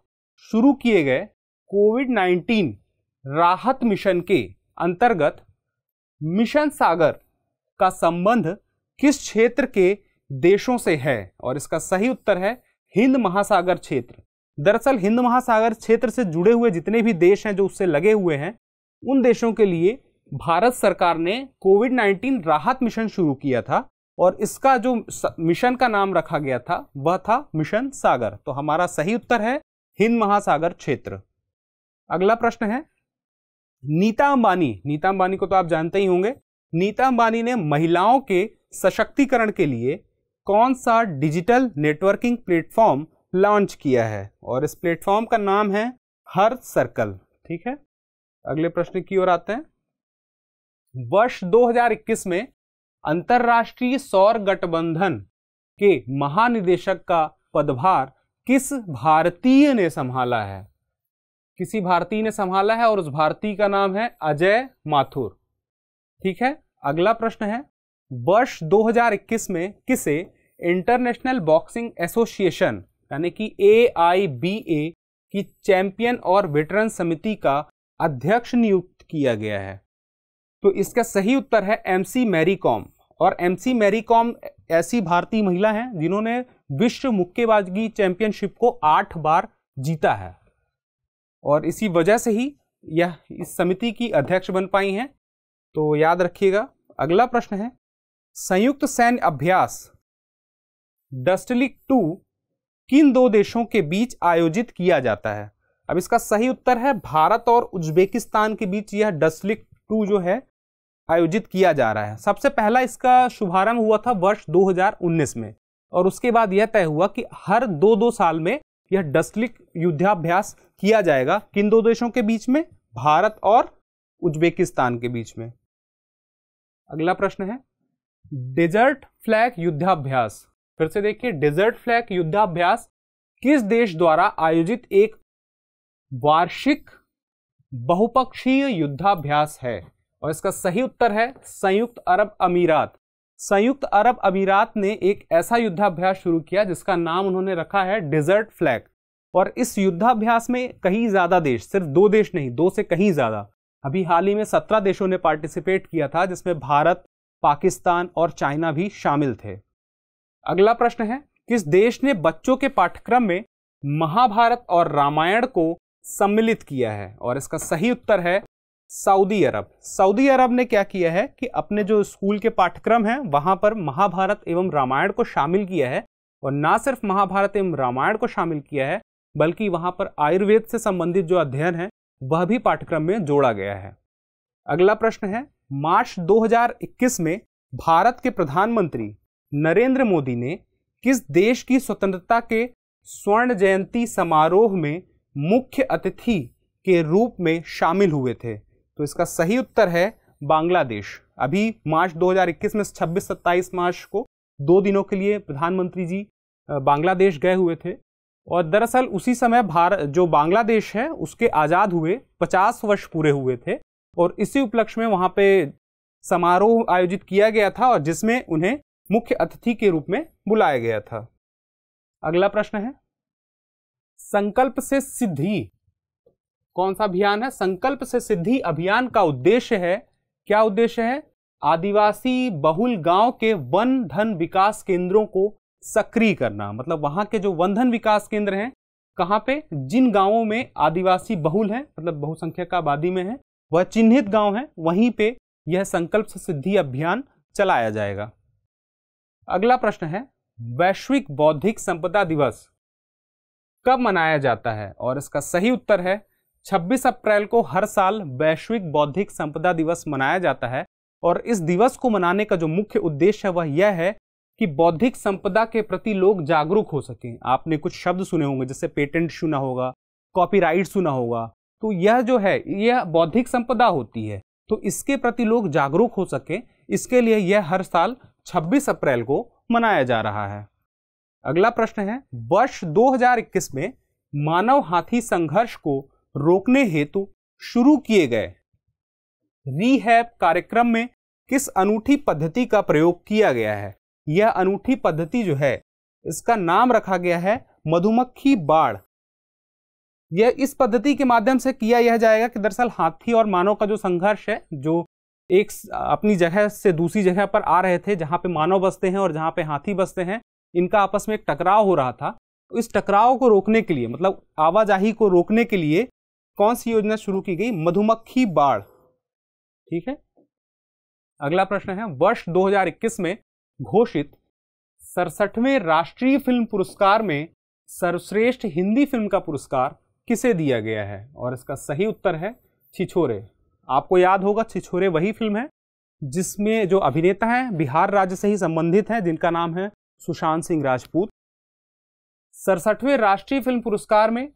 शुरू किए गए कोविड 19 राहत मिशन के अंतर्गत मिशन सागर का संबंध किस क्षेत्र के देशों से है और इसका सही उत्तर है हिंद महासागर क्षेत्र दरअसल हिंद महासागर क्षेत्र से जुड़े हुए जितने भी देश हैं जो उससे लगे हुए हैं उन देशों के लिए भारत सरकार ने कोविड 19 राहत मिशन शुरू किया था और इसका जो मिशन का नाम रखा गया था वह था मिशन सागर तो हमारा सही उत्तर है हिंद महासागर क्षेत्र अगला प्रश्न है नीता अंबानी नीता अंबानी को तो आप जानते ही होंगे नीता अंबानी ने महिलाओं के सशक्तिकरण के लिए कौन सा डिजिटल नेटवर्किंग प्लेटफॉर्म लॉन्च किया है और इस प्लेटफॉर्म का नाम है हर सर्कल ठीक है अगले प्रश्न की ओर आते हैं वर्ष 2021 में अंतर्राष्ट्रीय सौर गठबंधन के महानिदेशक का पदभार किस भारतीय ने संभाला है किसी भारतीय ने संभाला है और उस भारतीय का नाम है अजय माथुर ठीक है अगला प्रश्न है वर्ष 2021 में किसे इंटरनेशनल बॉक्सिंग एसोसिएशन यानी कि ए आई बी ए की चैंपियन और वेटरन समिति का अध्यक्ष नियुक्त किया गया है तो इसका सही उत्तर है एमसी मैरी कॉम और एमसी मैरी कॉम ऐसी भारतीय महिला हैं जिन्होंने विश्व मुक्केबाजी चैंपियनशिप को आठ बार जीता है और इसी वजह से ही यह इस समिति की अध्यक्ष बन पाई हैं तो याद रखिएगा अगला प्रश्न है संयुक्त सैन्य अभ्यास डस्टलिक टू किन दो देशों के बीच आयोजित किया जाता है अब इसका सही उत्तर है भारत और उज्बेकिस्तान के बीच यह डस्टलिक टू जो है आयोजित किया जा रहा है सबसे पहला इसका शुभारंभ हुआ था वर्ष 2019 में और उसके बाद यह तय हुआ कि हर दो दो साल में यह डस्टलिक युद्धाभ्यास किया जाएगा किन दो देशों के बीच में भारत और उज्बेकिस्तान के बीच में अगला प्रश्न है डेजर्ट फ्लैग युद्धाभ्यास फिर से देखिए डेजर्ट फ्लैग युद्धाभ्यास किस देश द्वारा आयोजित एक वार्षिक बहुपक्षीय युद्धाभ्यास है और इसका सही उत्तर है संयुक्त अरब अमीरात संयुक्त अरब अमीरात ने एक ऐसा युद्धाभ्यास शुरू किया जिसका नाम उन्होंने रखा है डिजर्ट फ्लैग और इस युद्धाभ्यास में कहीं ज़्यादा देश सिर्फ दो देश नहीं दो से कहीं ज़्यादा अभी हाल ही में सत्रह देशों ने पार्टिसिपेट किया था जिसमें भारत पाकिस्तान और चाइना भी शामिल थे अगला प्रश्न है किस देश ने बच्चों के पाठ्यक्रम में महाभारत और रामायण को सम्मिलित किया है और इसका सही उत्तर है सऊदी अरब सऊदी अरब ने क्या किया है कि अपने जो स्कूल के पाठ्यक्रम हैं वहाँ पर महाभारत एवं रामायण को शामिल किया है और ना सिर्फ महाभारत एवं रामायण को शामिल किया है बल्कि वहाँ पर आयुर्वेद से संबंधित जो अध्ययन है वह भी पाठ्यक्रम में जोड़ा गया है अगला प्रश्न है मार्च 2021 में भारत के प्रधानमंत्री नरेंद्र मोदी ने किस देश की स्वतंत्रता के स्वर्ण जयंती समारोह में मुख्य अतिथि के रूप में शामिल हुए थे तो इसका सही उत्तर है बांग्लादेश अभी मार्च 2021 में 26-27 मार्च को दो दिनों के लिए प्रधानमंत्री जी बांग्लादेश गए हुए थे और दरअसल उसी समय भारत जो बांग्लादेश है उसके आज़ाद हुए 50 वर्ष पूरे हुए थे और इसी उपलक्ष्य में वहाँ पे समारोह आयोजित किया गया था और जिसमें उन्हें मुख्य अतिथि के रूप में बुलाया गया था अगला प्रश्न है संकल्प से सिद्धि कौन सा अभियान है संकल्प से सिद्धि अभियान का उद्देश्य है क्या उद्देश्य है आदिवासी बहुल गांव के वन धन विकास केंद्रों को सक्रिय करना मतलब वहां के जो वन धन विकास केंद्र हैं कहाँ पे जिन गांवों में आदिवासी बहुल है मतलब बहुसंख्यक आबादी में है वह चिन्हित गांव है वहीं पे यह संकल्प से सिद्धि अभियान चलाया जाएगा अगला प्रश्न है वैश्विक बौद्धिक संपदा दिवस कब मनाया जाता है और इसका सही उत्तर है 26 अप्रैल को हर साल वैश्विक बौद्धिक संपदा दिवस मनाया जाता है और इस दिवस को मनाने का जो मुख्य उद्देश्य है वह यह है कि बौद्धिक संपदा के प्रति लोग जागरूक हो सकें आपने कुछ शब्द सुने होंगे जैसे पेटेंट सुना होगा कॉपीराइट सुना होगा तो यह जो है यह बौद्धिक संपदा होती है तो इसके प्रति लोग जागरूक हो सकें इसके लिए यह हर साल 26 अप्रैल को मनाया जा रहा है अगला प्रश्न है वर्ष 2021 में मानव हाथी संघर्ष को रोकने हेतु शुरू किए गए रीहैब कार्यक्रम में किस अनूठी पद्धति का प्रयोग किया गया है यह अनूठी पद्धति जो है इसका नाम रखा गया है मधुमक्खी बाढ़ यह इस पद्धति के माध्यम से किया यह जाएगा कि दरअसल हाथी और मानव का जो संघर्ष है जो एक अपनी जगह से दूसरी जगह पर आ रहे थे जहाँ पे मानव बसते हैं और जहाँ पे हाथी बसते हैं इनका आपस में एक टकराव हो रहा था इस टकराव को रोकने के लिए मतलब आवाजाही को रोकने के लिए कौन सी योजना शुरू की गई मधुमक्खी बाढ़ ठीक है अगला प्रश्न है वर्ष 2021 में घोषित सड़सठवें राष्ट्रीय फिल्म पुरस्कार में सर्वश्रेष्ठ हिंदी फिल्म का पुरस्कार किसे दिया गया है और इसका सही उत्तर है छिछोरे आपको याद होगा छिछोरे वही फिल्म है जिसमें जो अभिनेता हैं बिहार राज्य से ही संबंधित हैं जिनका नाम है सुशांत सिंह राजपूत सड़सठवें राष्ट्रीय फिल्म पुरस्कार में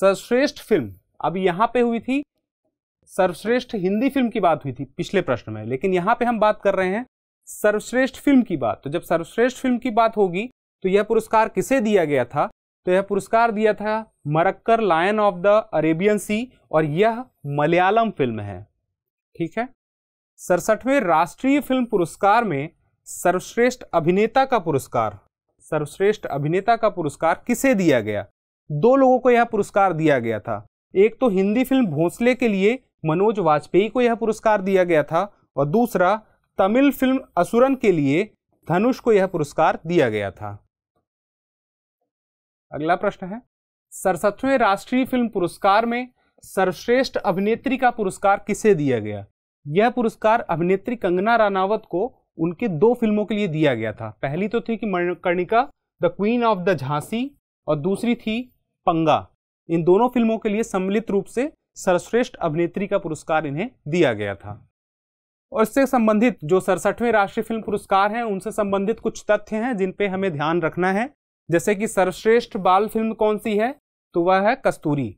सर्वश्रेष्ठ फिल्म अब यहां पे हुई थी सर्वश्रेष्ठ हिंदी फिल्म की बात हुई थी पिछले प्रश्न में लेकिन यहां पे हम बात कर रहे हैं सर्वश्रेष्ठ फिल्म की बात तो जब सर्वश्रेष्ठ फिल्म की बात होगी तो यह पुरस्कार किसे दिया गया था तो यह पुरस्कार दिया था Marakkar lion of the Arabian sea और यह मलयालम फिल्म है ठीक है सड़सठवें राष्ट्रीय फिल्म पुरस्कार में सर्वश्रेष्ठ अभिनेता का पुरस्कार सर्वश्रेष्ठ अभिनेता का पुरस्कार किसे दिया गया दो लोगों को यह पुरस्कार दिया गया था एक तो हिंदी फिल्म भोंसले के लिए मनोज वाजपेयी को यह पुरस्कार दिया गया था और दूसरा तमिल फिल्म असुरन के लिए धनुष को यह पुरस्कार दिया गया था अगला प्रश्न है सरसठवें राष्ट्रीय फिल्म पुरस्कार में सर्वश्रेष्ठ अभिनेत्री का पुरस्कार किसे दिया गया यह पुरस्कार अभिनेत्री कंगना रानावत को उनके दो फिल्मों के लिए दिया गया था पहली तो थी कि Manikarnika the queen of the Jhansi और दूसरी थी पंगा इन दोनों फिल्मों के लिए सम्मिलित रूप से सर्वश्रेष्ठ अभिनेत्री का पुरस्कार इन्हें दिया गया था और इससे संबंधित जो सड़सठवें राष्ट्रीय फिल्म पुरस्कार हैं उनसे संबंधित कुछ तथ्य हैं जिन पे हमें ध्यान रखना है जैसे कि सर्वश्रेष्ठ बाल फिल्म कौन सी है तो वह है कस्तूरी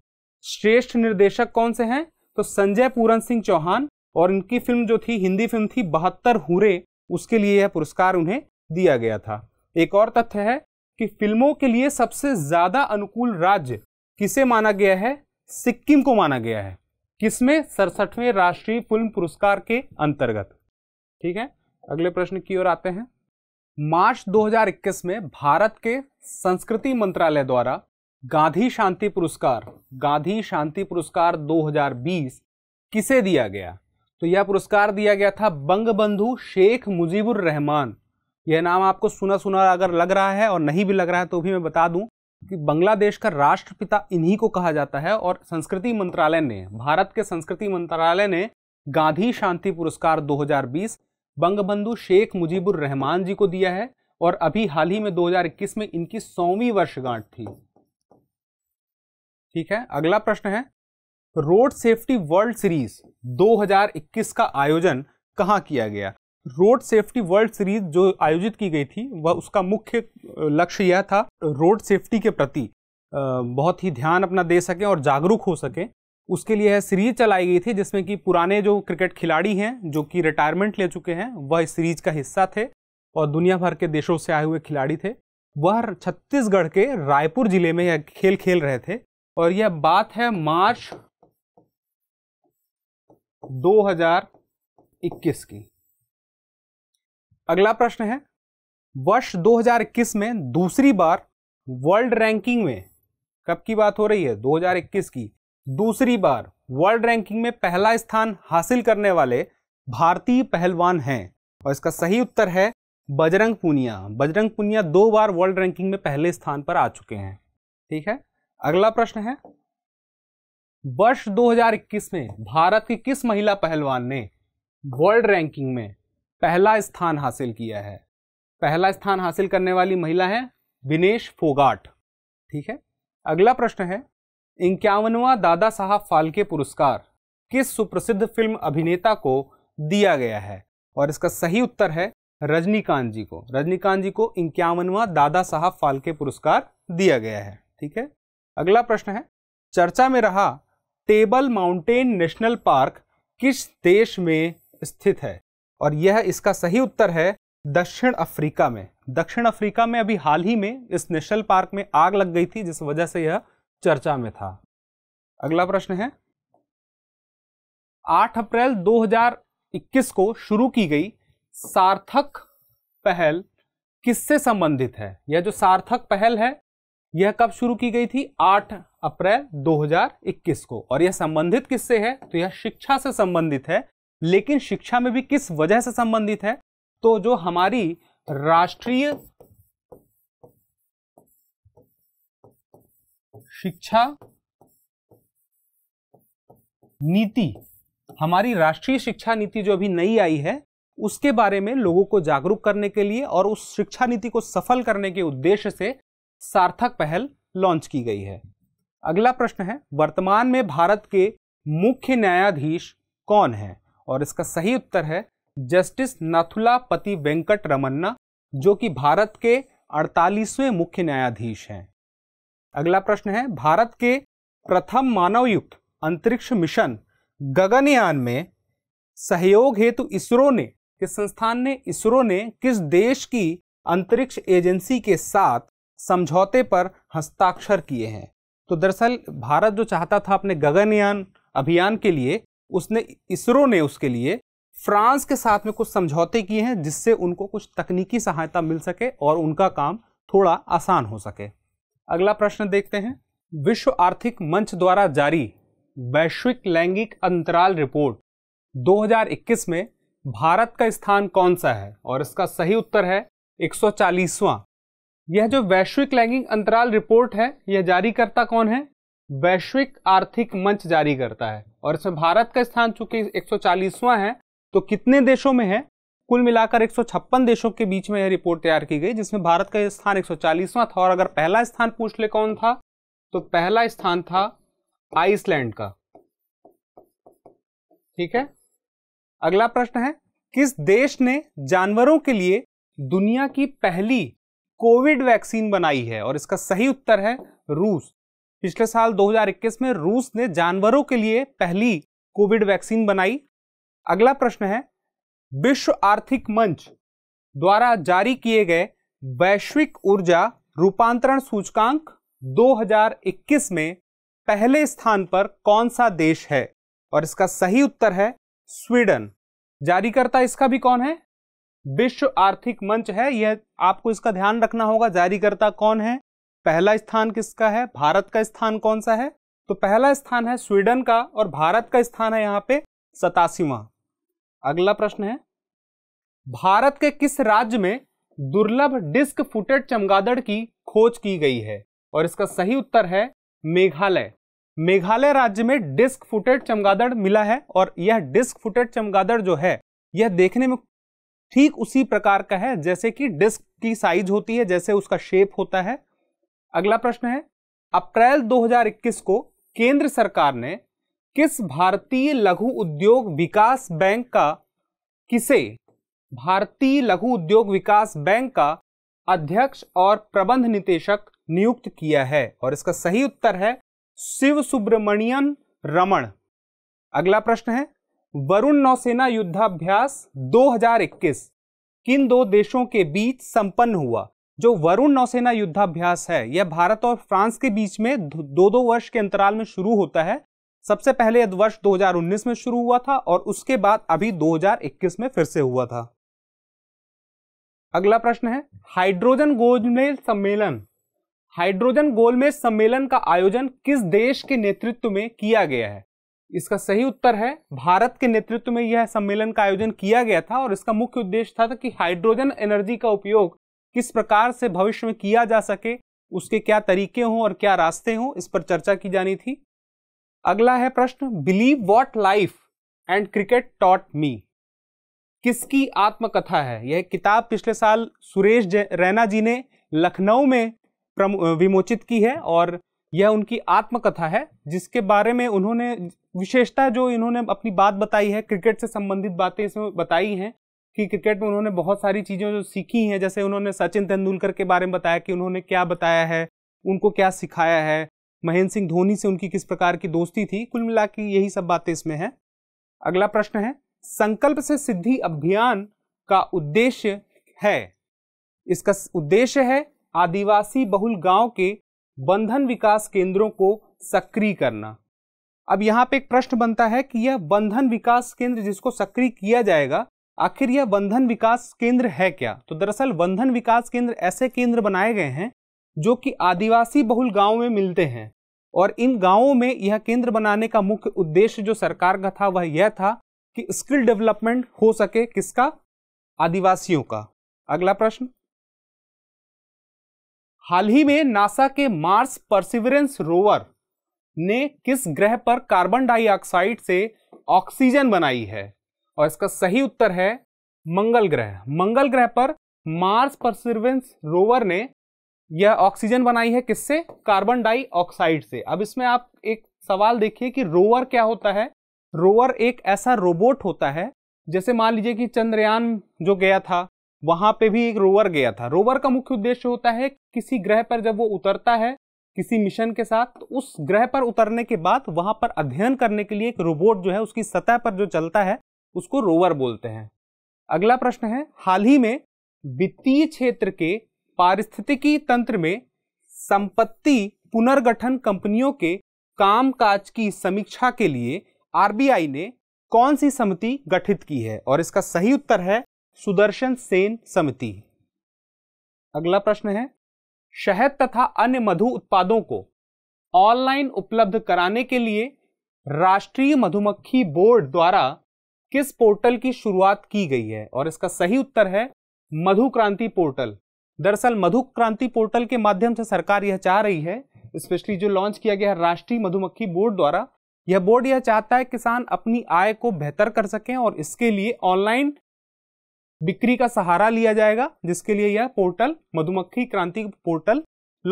श्रेष्ठ निर्देशक कौन से हैं तो संजय पूरन सिंह चौहान और इनकी फिल्म जो थी हिंदी फिल्म थी बहत्तर हुरे उसके लिए यह पुरस्कार उन्हें दिया गया था एक और तथ्य है कि फिल्मों के लिए सबसे ज़्यादा अनुकूल राज्य किसे माना गया है सिक्किम को माना गया है किसमें सड़सठवें राष्ट्रीय फिल्म पुरस्कार के अंतर्गत ठीक है अगले प्रश्न की ओर आते हैं मार्च 2021 में भारत के संस्कृति मंत्रालय द्वारा गांधी शांति पुरस्कार गांधी शांति पुरस्कार 2020 किसे दिया गया तो यह पुरस्कार दिया गया था बंगबंधु शेख मुजीबुर रहमान यह नाम आपको सुना सुना अगर लग रहा है और नहीं भी लग रहा है तो भी मैं बता दूं कि बांग्लादेश का राष्ट्रपिता इन्हीं को कहा जाता है और संस्कृति मंत्रालय ने भारत के संस्कृति मंत्रालय ने गांधी शांति पुरस्कार 2020 बंगबंधु शेख मुजीबुर रहमान जी को दिया है और अभी हाल ही में 2021 में इनकी सौवीं वर्षगांठ थी ठीक है अगला प्रश्न है रोड सेफ्टी वर्ल्ड सीरीज 2021 का आयोजन कहाँ किया गया रोड सेफ्टी वर्ल्ड सीरीज जो आयोजित की गई थी वह उसका मुख्य लक्ष्य यह था रोड सेफ्टी के प्रति बहुत ही ध्यान अपना दे सकें और जागरूक हो सकें उसके लिए यह सीरीज चलाई गई थी जिसमें कि पुराने जो क्रिकेट खिलाड़ी हैं जो कि रिटायरमेंट ले चुके हैं वह इस सीरीज का हिस्सा थे और दुनिया भर के देशों से आए हुए खिलाड़ी थे वह छत्तीसगढ़ के रायपुर जिले में यह खेल खेल रहे थे और यह बात है मार्च 2021 की अगला प्रश्न है वर्ष 2021 में दूसरी बार वर्ल्ड रैंकिंग में कब की बात हो रही है 2021 की दूसरी बार वर्ल्ड रैंकिंग में पहला स्थान हासिल करने वाले भारतीय पहलवान हैं और इसका सही उत्तर है बजरंग पुनिया बजरंग पुनिया दो बार वर्ल्ड रैंकिंग में पहले स्थान पर आ चुके हैं ठीक है अगला प्रश्न है वर्ष 2021 में भारत की किस महिला पहलवान ने वर्ल्ड रैंकिंग में पहला स्थान हासिल किया है पहला स्थान हासिल करने वाली महिला है विनेश फोगाट ठीक है अगला प्रश्न है इक्यावनवा दादा साहब फाल्के पुरस्कार किस सुप्रसिद्ध फिल्म अभिनेता को दिया गया है और इसका सही उत्तर है रजनीकांत जी को रजनीकांत जी को इक्यावनवा दादा साहब फाल्के पुरस्कार दिया गया है ठीक है अगला प्रश्न है चर्चा में रहा टेबल माउंटेन नेशनल पार्क किस देश में स्थित है और यह इसका सही उत्तर है दक्षिण अफ्रीका में दक्षिण अफ्रीका में अभी हाल ही में इस नेशनल पार्क में आग लग गई थी जिस वजह से यह चर्चा में था अगला प्रश्न है 8 अप्रैल 2021 को शुरू की गई सार्थक पहल किससे संबंधित है यह जो सार्थक पहल है यह कब शुरू की गई थी 8 अप्रैल 2021 को और यह संबंधित किससे है तो यह शिक्षा से संबंधित है लेकिन शिक्षा में भी किस वजह से संबंधित है तो जो हमारी राष्ट्रीय शिक्षा नीति हमारी राष्ट्रीय शिक्षा नीति जो अभी नई आई है उसके बारे में लोगों को जागरूक करने के लिए और उस शिक्षा नीति को सफल करने के उद्देश्य से सार्थक पहल लॉन्च की गई है अगला प्रश्न है वर्तमान में भारत के मुख्य न्यायाधीश कौन है और इसका सही उत्तर है जस्टिस नथुलापति वेंकट रमन्ना जो कि भारत के 48वें मुख्य न्यायाधीश हैं अगला प्रश्न है भारत के प्रथम मानवयुक्त अंतरिक्ष मिशन गगनयान में सहयोग हेतु इसरो ने किस संस्थान ने इसरो ने किस देश की अंतरिक्ष एजेंसी के साथ समझौते पर हस्ताक्षर किए हैं तो दरअसल भारत जो चाहता था अपने गगनयान अभियान के लिए उसने इसरो ने उसके लिए फ्रांस के साथ में कुछ समझौते किए हैं जिससे उनको कुछ तकनीकी सहायता मिल सके और उनका काम थोड़ा आसान हो सके अगला प्रश्न देखते हैं विश्व आर्थिक मंच द्वारा जारी वैश्विक लैंगिक अंतराल रिपोर्ट 2021 में भारत का स्थान कौन सा है और इसका सही उत्तर है एक यह जो वैश्विक लैंगिक अंतराल रिपोर्ट है यह जारी करता कौन है वैश्विक आर्थिक मंच जारी करता है और इसमें भारत का स्थान चूंकि एक है तो कितने देशों में है कुल मिलाकर एक देशों के बीच में यह रिपोर्ट तैयार की गई जिसमें भारत का स्थान एक था और अगर पहला स्थान पूछ ले कौन था तो पहला स्थान था आइसलैंड का ठीक है अगला प्रश्न है किस देश ने जानवरों के लिए दुनिया की पहली कोविड वैक्सीन बनाई है और इसका सही उत्तर है रूस पिछले साल 2021 में रूस ने जानवरों के लिए पहली कोविड वैक्सीन बनाई अगला प्रश्न है विश्व आर्थिक मंच द्वारा जारी किए गए वैश्विक ऊर्जा रूपांतरण सूचकांक 2021 में पहले स्थान पर कौन सा देश है और इसका सही उत्तर है स्वीडन जारीकर्ता इसका भी कौन है विश्व आर्थिक मंच है यह आपको इसका ध्यान रखना होगा जारीकर्ता कौन है पहला स्थान किसका है भारत का स्थान कौन सा है तो पहला स्थान है स्वीडन का और भारत का स्थान है यहाँ पे सतासीवा अगला प्रश्न है भारत के किस राज्य में दुर्लभ डिस्क फुटेड चमगादड़ की खोज की गई है और इसका सही उत्तर है मेघालय मेघालय राज्य में डिस्क फुटेड चमगादड़ मिला है और यह डिस्क फुटेड चमगादड़ जो है यह देखने में ठीक उसी प्रकार का है जैसे कि डिस्क की साइज होती है जैसे उसका शेप होता है अगला प्रश्न है अप्रैल 2021 को केंद्र सरकार ने किस भारतीय लघु उद्योग विकास बैंक का किसे भारतीय लघु उद्योग विकास बैंक का अध्यक्ष और प्रबंध निदेशक नियुक्त किया है और इसका सही उत्तर है शिव सुब्रमण्यम रमण अगला प्रश्न है वरुण नौसेना युद्धाभ्यास 2021 किन दो देशों के बीच संपन्न हुआ जो वरुण नौसेना युद्धाभ्यास है यह भारत और फ्रांस के बीच में दो दो वर्ष के अंतराल में शुरू होता है सबसे पहले यह वर्ष 2019 में शुरू हुआ था और उसके बाद अभी 2021 में फिर से हुआ था अगला प्रश्न है हाइड्रोजन गोलमेज सम्मेलन हाइड्रोजन गोलमेज सम्मेलन का आयोजन किस देश के नेतृत्व में किया गया है इसका सही उत्तर है भारत के नेतृत्व में यह सम्मेलन का आयोजन किया गया था और इसका मुख्य उद्देश्य था, था कि हाइड्रोजन एनर्जी का उपयोग किस प्रकार से भविष्य में किया जा सके उसके क्या तरीके हों और क्या रास्ते हों इस पर चर्चा की जानी थी अगला है प्रश्न believe what life and cricket taught me किसकी आत्मकथा है यह किताब पिछले साल सुरेश रैना जी ने लखनऊ में विमोचित की है और यह उनकी आत्मकथा है जिसके बारे में उन्होंने विशेषता जो इन्होंने अपनी बात बताई है क्रिकेट से संबंधित बातें इसमें बताई हैं कि क्रिकेट में उन्होंने बहुत सारी चीज़ें जो सीखी हैं जैसे उन्होंने सचिन तेंदुलकर के बारे में बताया कि उन्होंने क्या बताया है उनको क्या सिखाया है महेंद्र सिंह धोनी से उनकी किस प्रकार की दोस्ती थी कुल मिला के यही सब बातें इसमें हैं अगला प्रश्न है संकल्प से सिद्धि अभियान का उद्देश्य है इसका उद्देश्य है आदिवासी बहुल गांव के बंधन विकास केंद्रों को सक्रिय करना अब यहाँ पे एक प्रश्न बनता है कि यह बंधन विकास केंद्र जिसको सक्रिय किया जाएगा आखिर यह बंधन विकास केंद्र है क्या तो दरअसल बंधन विकास केंद्र ऐसे केंद्र बनाए गए हैं जो कि आदिवासी बहुल गाँव में मिलते हैं और इन गाँवों में यह केंद्र बनाने का मुख्य उद्देश्य जो सरकार का था वह यह था कि स्किल डेवलपमेंट हो सके किसका आदिवासियों का अगला प्रश्न हाल ही में नासा के मार्स परसिवरेंस रोवर ने किस ग्रह पर कार्बन डाइऑक्साइड से ऑक्सीजन बनाई है और इसका सही उत्तर है मंगल ग्रह मंगल ग्रह पर मार्स परसिवेंस रोवर ने यह ऑक्सीजन बनाई है किससे कार्बन डाइऑक्साइड से अब इसमें आप एक सवाल देखिए कि रोवर क्या होता है रोवर एक ऐसा रोबोट होता है जैसे मान लीजिए कि चंद्रयान जो गया था वहां पे भी एक रोवर गया था रोवर का मुख्य उद्देश्य होता है किसी ग्रह पर जब वो उतरता है किसी मिशन के साथ तो उस ग्रह पर उतरने के बाद वहां पर अध्ययन करने के लिए एक रोबोट जो है उसकी सतह पर जो चलता है उसको रोवर बोलते हैं अगला प्रश्न है हाल ही में वित्तीय क्षेत्र के पारिस्थितिकी तंत्र में संपत्ति पुनर्गठन कंपनियों के कामकाज की समीक्षा के लिए आरबीआई ने कौन सी समिति गठित की है और इसका सही उत्तर है सुदर्शन सेन समिति अगला प्रश्न है शहद तथा अन्य मधु उत्पादों को ऑनलाइन उपलब्ध कराने के लिए राष्ट्रीय मधुमक्खी बोर्ड द्वारा किस पोर्टल की शुरुआत की गई है और इसका सही उत्तर है मधु क्रांति पोर्टल दरअसल मधु क्रांति पोर्टल के माध्यम से सरकार यह चाह रही है स्पेशली जो लॉन्च किया गया है राष्ट्रीय मधुमक्खी बोर्ड द्वारा यह बोर्ड यह चाहता है किसान अपनी आय को बेहतर कर सकें और इसके लिए ऑनलाइन बिक्री का सहारा लिया जाएगा जिसके लिए यह पोर्टल मधुमक्खी क्रांति पोर्टल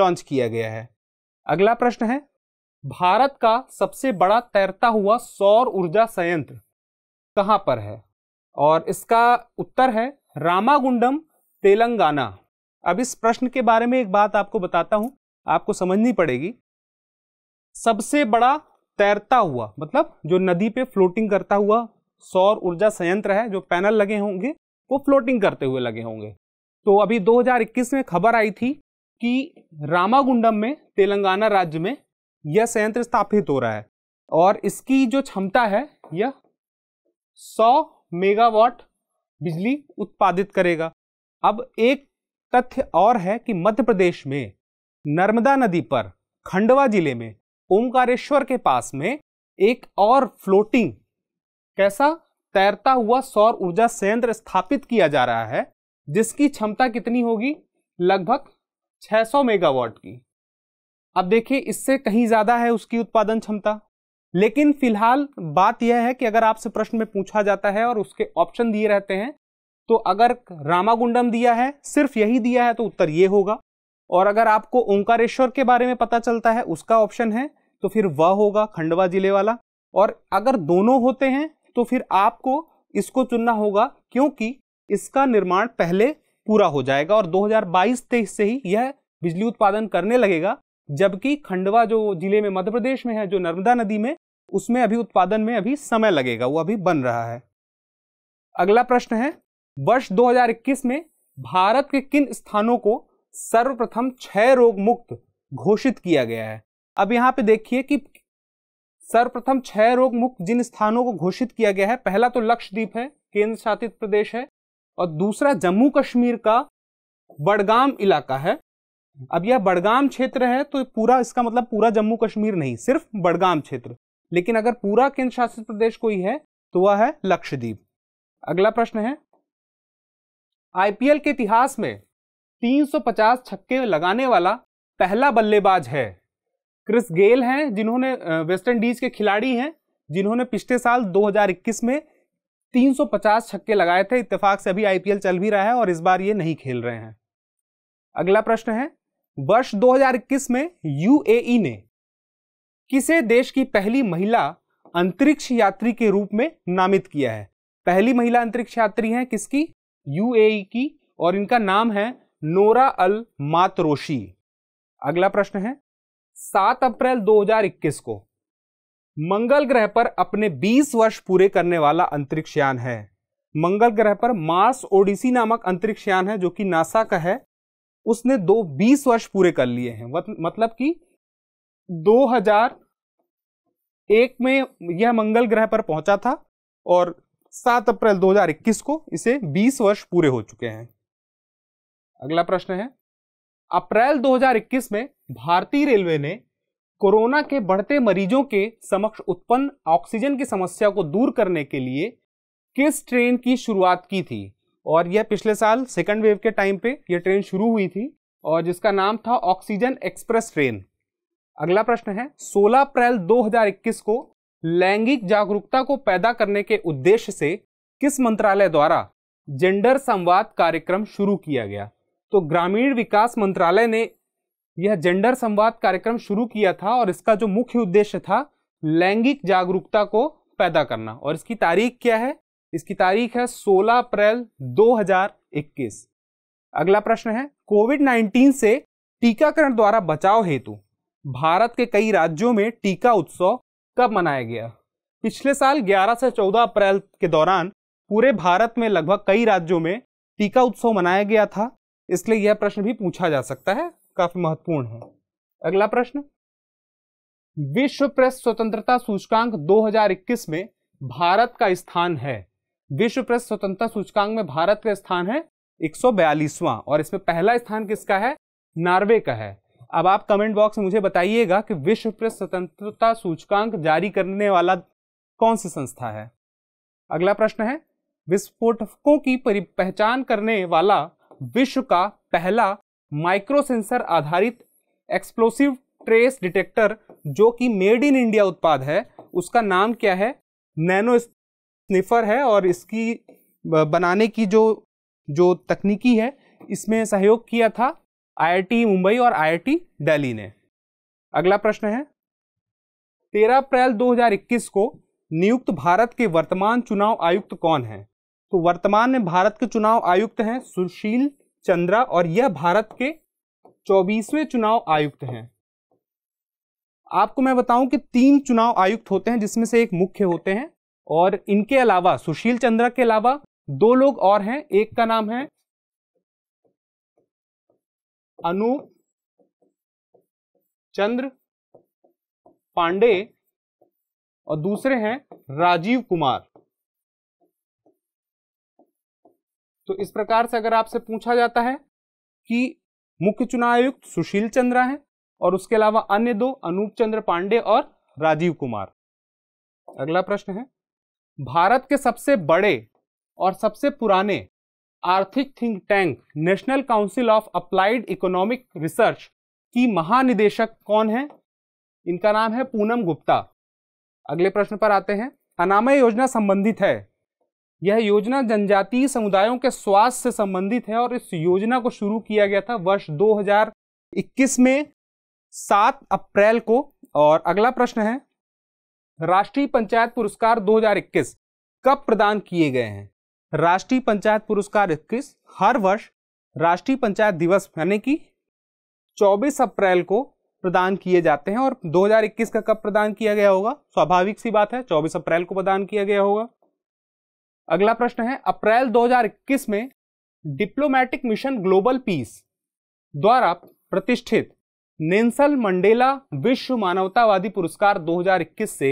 लॉन्च किया गया है अगला प्रश्न है भारत का सबसे बड़ा तैरता हुआ सौर ऊर्जा संयंत्र कहाँ पर है और इसका उत्तर है रामागुंडम तेलंगाना अब इस प्रश्न के बारे में एक बात आपको बताता हूं आपको समझनी पड़ेगी सबसे बड़ा तैरता हुआ मतलब जो नदी पे फ्लोटिंग करता हुआ सौर ऊर्जा संयंत्र है जो पैनल लगे होंगे वो फ्लोटिंग करते हुए लगे होंगे तो अभी 2021 में खबर आई थी कि रामागुंडम में तेलंगाना राज्य में यह संयंत्र स्थापित हो रहा है और इसकी जो क्षमता है यह सौ मेगावाट बिजली उत्पादित करेगा अब एक तथ्य और है कि मध्य प्रदेश में नर्मदा नदी पर खंडवा जिले में ओमकारेश्वर के पास में एक और फ्लोटिंग कैसा तैरता हुआ सौर ऊर्जा संयंत्र स्थापित किया जा रहा है जिसकी क्षमता कितनी होगी लगभग 600 मेगावाट की अब देखिए इससे कहीं ज़्यादा है उसकी उत्पादन क्षमता लेकिन फिलहाल बात यह है कि अगर आपसे प्रश्न में पूछा जाता है और उसके ऑप्शन दिए रहते हैं तो अगर रामागुंडम दिया है सिर्फ यही दिया है तो उत्तर ये होगा और अगर आपको ओंकारेश्वर के बारे में पता चलता है उसका ऑप्शन है तो फिर वह होगा खंडवा जिले वाला और अगर दोनों होते हैं तो फिर आपको इसको चुनना होगा क्योंकि इसका निर्माण पहले पूरा हो जाएगा और 2022 हजार से ही यह बिजली उत्पादन करने लगेगा जबकि खंडवा जो जिले में मध्य प्रदेश में है जो नर्मदा नदी में उसमें अभी उत्पादन में अभी समय लगेगा वो अभी बन रहा है अगला प्रश्न है वर्ष 2021 में भारत के किन स्थानों को सर्वप्रथम क्षय रोग मुक्त घोषित किया गया है अब यहाँ पे देखिए कि सर्वप्रथम क्षय रोग मुक्त जिन स्थानों को घोषित किया गया है पहला तो लक्षद्वीप है केंद्र शासित प्रदेश है और दूसरा जम्मू कश्मीर का बड़गाम इलाका है अब यह बड़गाम क्षेत्र है तो पूरा इसका मतलब पूरा जम्मू कश्मीर नहीं सिर्फ बड़गाम क्षेत्र लेकिन अगर पूरा केंद्र शासित प्रदेश कोई है तो वह है लक्षद्वीप अगला प्रश्न है आईपीएल के इतिहास में 350 छक्के लगाने वाला पहला बल्लेबाज है क्रिस गेल हैं जिन्होंने वेस्ट इंडीज के खिलाड़ी हैं जिन्होंने पिछले साल 2021 में 350 छक्के लगाए थे इत्तेफाक से अभी आईपीएल चल भी रहा है और इस बार ये नहीं खेल रहे हैं अगला प्रश्न है वर्ष 2021 में यूएई ने किसे देश की पहली महिला अंतरिक्ष यात्री के रूप में नामित किया है पहली महिला अंतरिक्ष यात्री हैं किसकी यूएई की और इनका नाम है नोरा अल मातरोशी अगला प्रश्न है 7 अप्रैल 2021 को मंगल ग्रह पर अपने 20 वर्ष पूरे करने वाला अंतरिक्ष यान है मंगल ग्रह पर मार्स ओडिसी नामक अंतरिक्ष यान है जो कि नासा का है उसने दो बीस वर्ष पूरे कर लिए हैं मतलब कि 2001 में यह मंगल ग्रह पर पहुंचा था और 7 अप्रैल 2021 को इसे 20 वर्ष पूरे हो चुके हैं अगला प्रश्न है अप्रैल 2021 में भारतीय रेलवे ने कोरोना के बढ़ते मरीजों के समक्ष उत्पन्न ऑक्सीजन की समस्या को दूर करने के लिए किस ट्रेन की शुरुआत की थी और यह पिछले साल सेकेंड वेव के टाइम पे यह ट्रेन शुरू हुई थी और जिसका नाम था ऑक्सीजन एक्सप्रेस ट्रेन अगला प्रश्न है 16 अप्रैल 2021 को लैंगिक जागरूकता को पैदा करने के उद्देश्य से किस मंत्रालय द्वारा जेंडर संवाद कार्यक्रम शुरू किया गया तो ग्रामीण विकास मंत्रालय ने यह जेंडर संवाद कार्यक्रम शुरू किया था और इसका जो मुख्य उद्देश्य था लैंगिक जागरूकता को पैदा करना और इसकी तारीख क्या है इसकी तारीख है 16 अप्रैल 2021 अगला प्रश्न है कोविड 19 से टीकाकरण द्वारा बचाव हेतु भारत के कई राज्यों में टीका उत्सव कब मनाया गया पिछले साल 11 से 14 अप्रैल के दौरान पूरे भारत में लगभग कई राज्यों में टीका उत्सव मनाया गया था इसलिए यह प्रश्न भी पूछा जा सकता है काफी महत्वपूर्ण है अगला प्रश्न विश्व प्रेस स्वतंत्रता सूचकांक 2021 में भारत का स्थान है विश्व प्रेस स्वतंत्रता सूचकांक में भारत का स्थान है एक और इसमें पहला स्थान किसका है नॉर्वे का है अब आप कमेंट बॉक्स में मुझे बताइएगा कि विश्व प्रेस स्वतंत्रता सूचकांक जारी करने वाला कौन सी संस्था है अगला प्रश्न है विस्फोटकों की पहचान करने वाला विश्व का पहला माइक्रोसेंसर आधारित एक्सप्लोसिव ट्रेस डिटेक्टर जो कि मेड इन इंडिया उत्पाद है उसका नाम क्या है नैनो स्निफर है और इसकी बनाने की जो जो तकनीकी है इसमें सहयोग किया था आईआईटी मुंबई और आईआईटी दिल्ली ने अगला प्रश्न है 13 अप्रैल 2021 को नियुक्त भारत के वर्तमान चुनाव आयुक्त कौन है तो वर्तमान में भारत के चुनाव आयुक्त हैं सुशील चंद्रा और यह भारत के चौबीसवें चुनाव आयुक्त हैं आपको मैं बताऊं कि तीन चुनाव आयुक्त होते हैं जिसमें से एक मुख्य होते हैं और इनके अलावा सुशील चंद्रा के अलावा दो लोग और हैं एक का नाम है अनूप चंद्र पांडे और दूसरे हैं राजीव कुमार तो इस प्रकार से अगर आपसे पूछा जाता है कि मुख्य चुनाव आयुक्त सुशील चंद्रा है और उसके अलावा अन्य दो अनूप चंद्र पांडे और राजीव कुमार अगला प्रश्न है भारत के सबसे बड़े और सबसे पुराने आर्थिक think tank national council of applied economic research की महानिदेशक कौन है इनका नाम है पूनम गुप्ता अगले प्रश्न पर आते हैं अनामय योजना संबंधित है यह योजना जनजातीय समुदायों के स्वास्थ्य से संबंधित है और इस योजना को शुरू किया गया था वर्ष 2021 में 7 अप्रैल को और अगला प्रश्न है राष्ट्रीय पंचायत पुरस्कार 2021 कब प्रदान किए गए हैं राष्ट्रीय पंचायत पुरस्कार 21 हर वर्ष राष्ट्रीय पंचायत दिवस यानी कि 24 अप्रैल को प्रदान किए जाते हैं और 2021 का कब प्रदान किया गया होगा स्वाभाविक सी बात है 24 अप्रैल को प्रदान किया गया होगा अगला प्रश्न है अप्रैल 2021 में डिप्लोमेटिक मिशन ग्लोबल पीस द्वारा प्रतिष्ठित नेंसल मंडेला विश्व मानवतावादी पुरस्कार 2021 से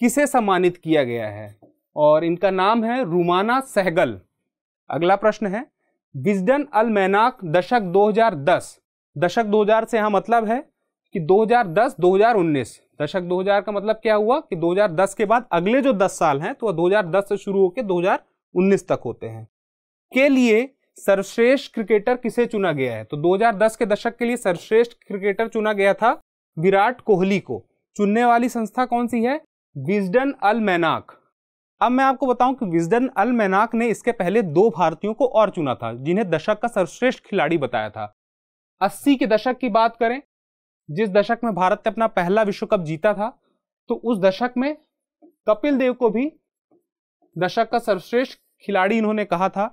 किसे सम्मानित किया गया है और इनका नाम है रुमाना सहगल अगला प्रश्न है विजडन अल मैनाक दशक 2010 दशक 2000 से यहाँ मतलब है कि 2010-2019 दशक 2000 का मतलब क्या हुआ कि 2010 के बाद अगले जो 10 साल हैं तो वह 2010 से शुरू होकर 2019 तक होते हैं के लिए सर्वश्रेष्ठ क्रिकेटर किसे चुना गया है तो 2010 के दशक के लिए सर्वश्रेष्ठ क्रिकेटर चुना गया था विराट कोहली को चुनने वाली संस्था कौन सी है विजडन मैनाक अब मैं आपको बताऊं कि विजडन मैनाक ने इसके पहले दो भारतीयों को और चुना था जिन्हें दशक का सर्वश्रेष्ठ खिलाड़ी बताया था अस्सी के दशक की बात करें जिस दशक में भारत ने अपना पहला विश्व कप जीता था तो उस दशक में कपिल देव को भी दशक का सर्वश्रेष्ठ खिलाड़ी इन्होंने कहा था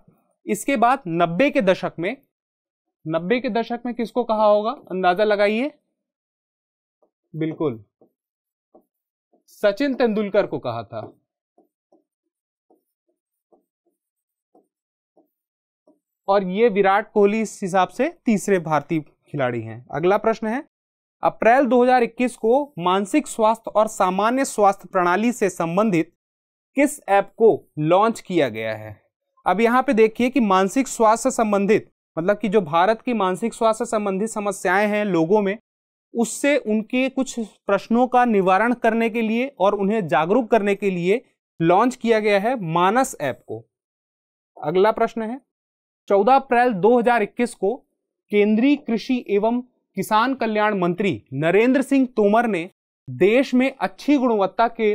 इसके बाद नब्बे के दशक में नब्बे के दशक में किसको कहा होगा अंदाजा लगाइए बिल्कुल सचिन तेंदुलकर को कहा था और ये विराट कोहली इस हिसाब से तीसरे भारतीय खिलाड़ी हैं अगला प्रश्न है अप्रैल 2021 को मानसिक स्वास्थ्य और सामान्य स्वास्थ्य प्रणाली से संबंधित किस ऐप को लॉन्च किया गया है अब यहां पे देखिए कि मानसिक स्वास्थ्य संबंधित मतलब कि जो भारत की मानसिक स्वास्थ्य संबंधित समस्याएं हैं लोगों में उससे उनके कुछ प्रश्नों का निवारण करने के लिए और उन्हें जागरूक करने के लिए लॉन्च किया गया है मानस ऐप को अगला प्रश्न है 14 अप्रैल 2021 को केंद्रीय कृषि एवं किसान कल्याण मंत्री नरेंद्र सिंह तोमर ने देश में अच्छी गुणवत्ता के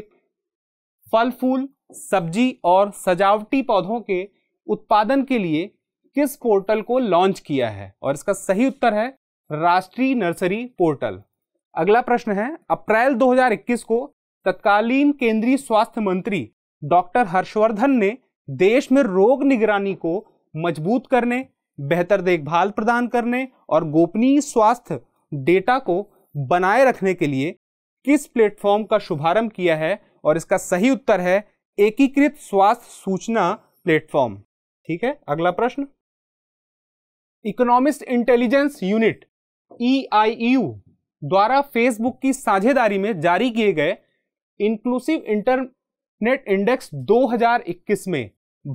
फल फूल सब्जी और सजावटी पौधों के उत्पादन के लिए किस पोर्टल को लॉन्च किया है और इसका सही उत्तर है राष्ट्रीय नर्सरी पोर्टल अगला प्रश्न है अप्रैल 2021 को तत्कालीन केंद्रीय स्वास्थ्य मंत्री डॉक्टर हर्षवर्धन ने देश में रोग निगरानी को मजबूत करने बेहतर देखभाल प्रदान करने और गोपनीय स्वास्थ्य डेटा को बनाए रखने के लिए किस प्लेटफॉर्म का शुभारंभ किया है और इसका सही उत्तर है एकीकृत स्वास्थ्य सूचना प्लेटफॉर्म ठीक है अगला प्रश्न economist intelligence unit EIU e e द्वारा फेसबुक की साझेदारी में जारी किए गए इंक्लूसिव इंटरनेट इंडेक्स 2021 में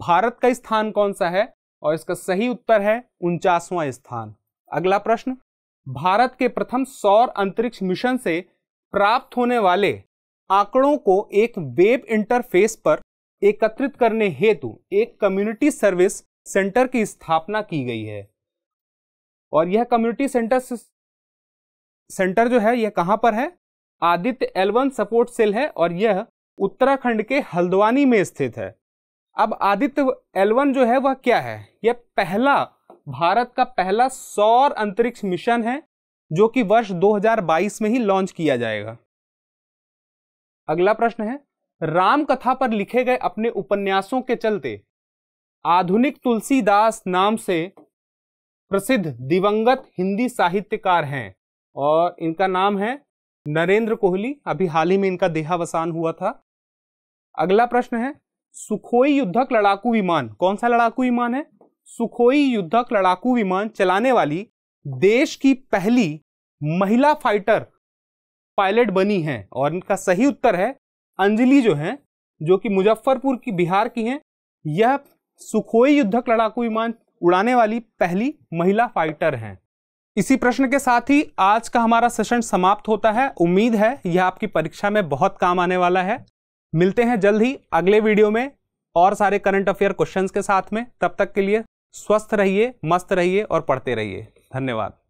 भारत का स्थान कौन सा है और इसका सही उत्तर है उनचासवां स्थान अगला प्रश्न भारत के प्रथम सौर अंतरिक्ष मिशन से प्राप्त होने वाले आंकड़ों को एक वेब इंटरफेस पर एकत्रित करने हेतु एक कम्युनिटी सर्विस सेंटर की स्थापना की गई है और यह कम्युनिटी सेंटर सेंटर जो है यह कहां पर है आदित्य एलवन सपोर्ट सेल है और यह उत्तराखंड के हल्द्वानी में स्थित है अब आदित्य एलवन जो है वह क्या है यह पहला भारत का पहला सौर अंतरिक्ष मिशन है जो कि वर्ष 2022 में ही लॉन्च किया जाएगा अगला प्रश्न है राम कथा पर लिखे गए अपने उपन्यासों के चलते आधुनिक तुलसीदास नाम से प्रसिद्ध दिवंगत हिंदी साहित्यकार हैं और इनका नाम है नरेंद्र कोहली अभी हाल ही में इनका देहावसान हुआ था अगला प्रश्न है सुखोई युद्धक लड़ाकू विमान कौन सा लड़ाकू विमान है सुखोई युद्धक लड़ाकू विमान चलाने वाली देश की पहली महिला फाइटर पायलट बनी है और इनका सही उत्तर है अंजलि जो है जो कि मुजफ्फरपुर की बिहार की हैं यह सुखोई युद्धक लड़ाकू विमान उड़ाने वाली पहली महिला फाइटर हैं इसी प्रश्न के साथ ही आज का हमारा सेशन समाप्त होता है उम्मीद है यह आपकी परीक्षा में बहुत काम आने वाला है मिलते हैं जल्द ही अगले वीडियो में और सारे करंट अफेयर क्वेश्चंस के साथ में तब तक के लिए स्वस्थ रहिए मस्त रहिए और पढ़ते रहिए धन्यवाद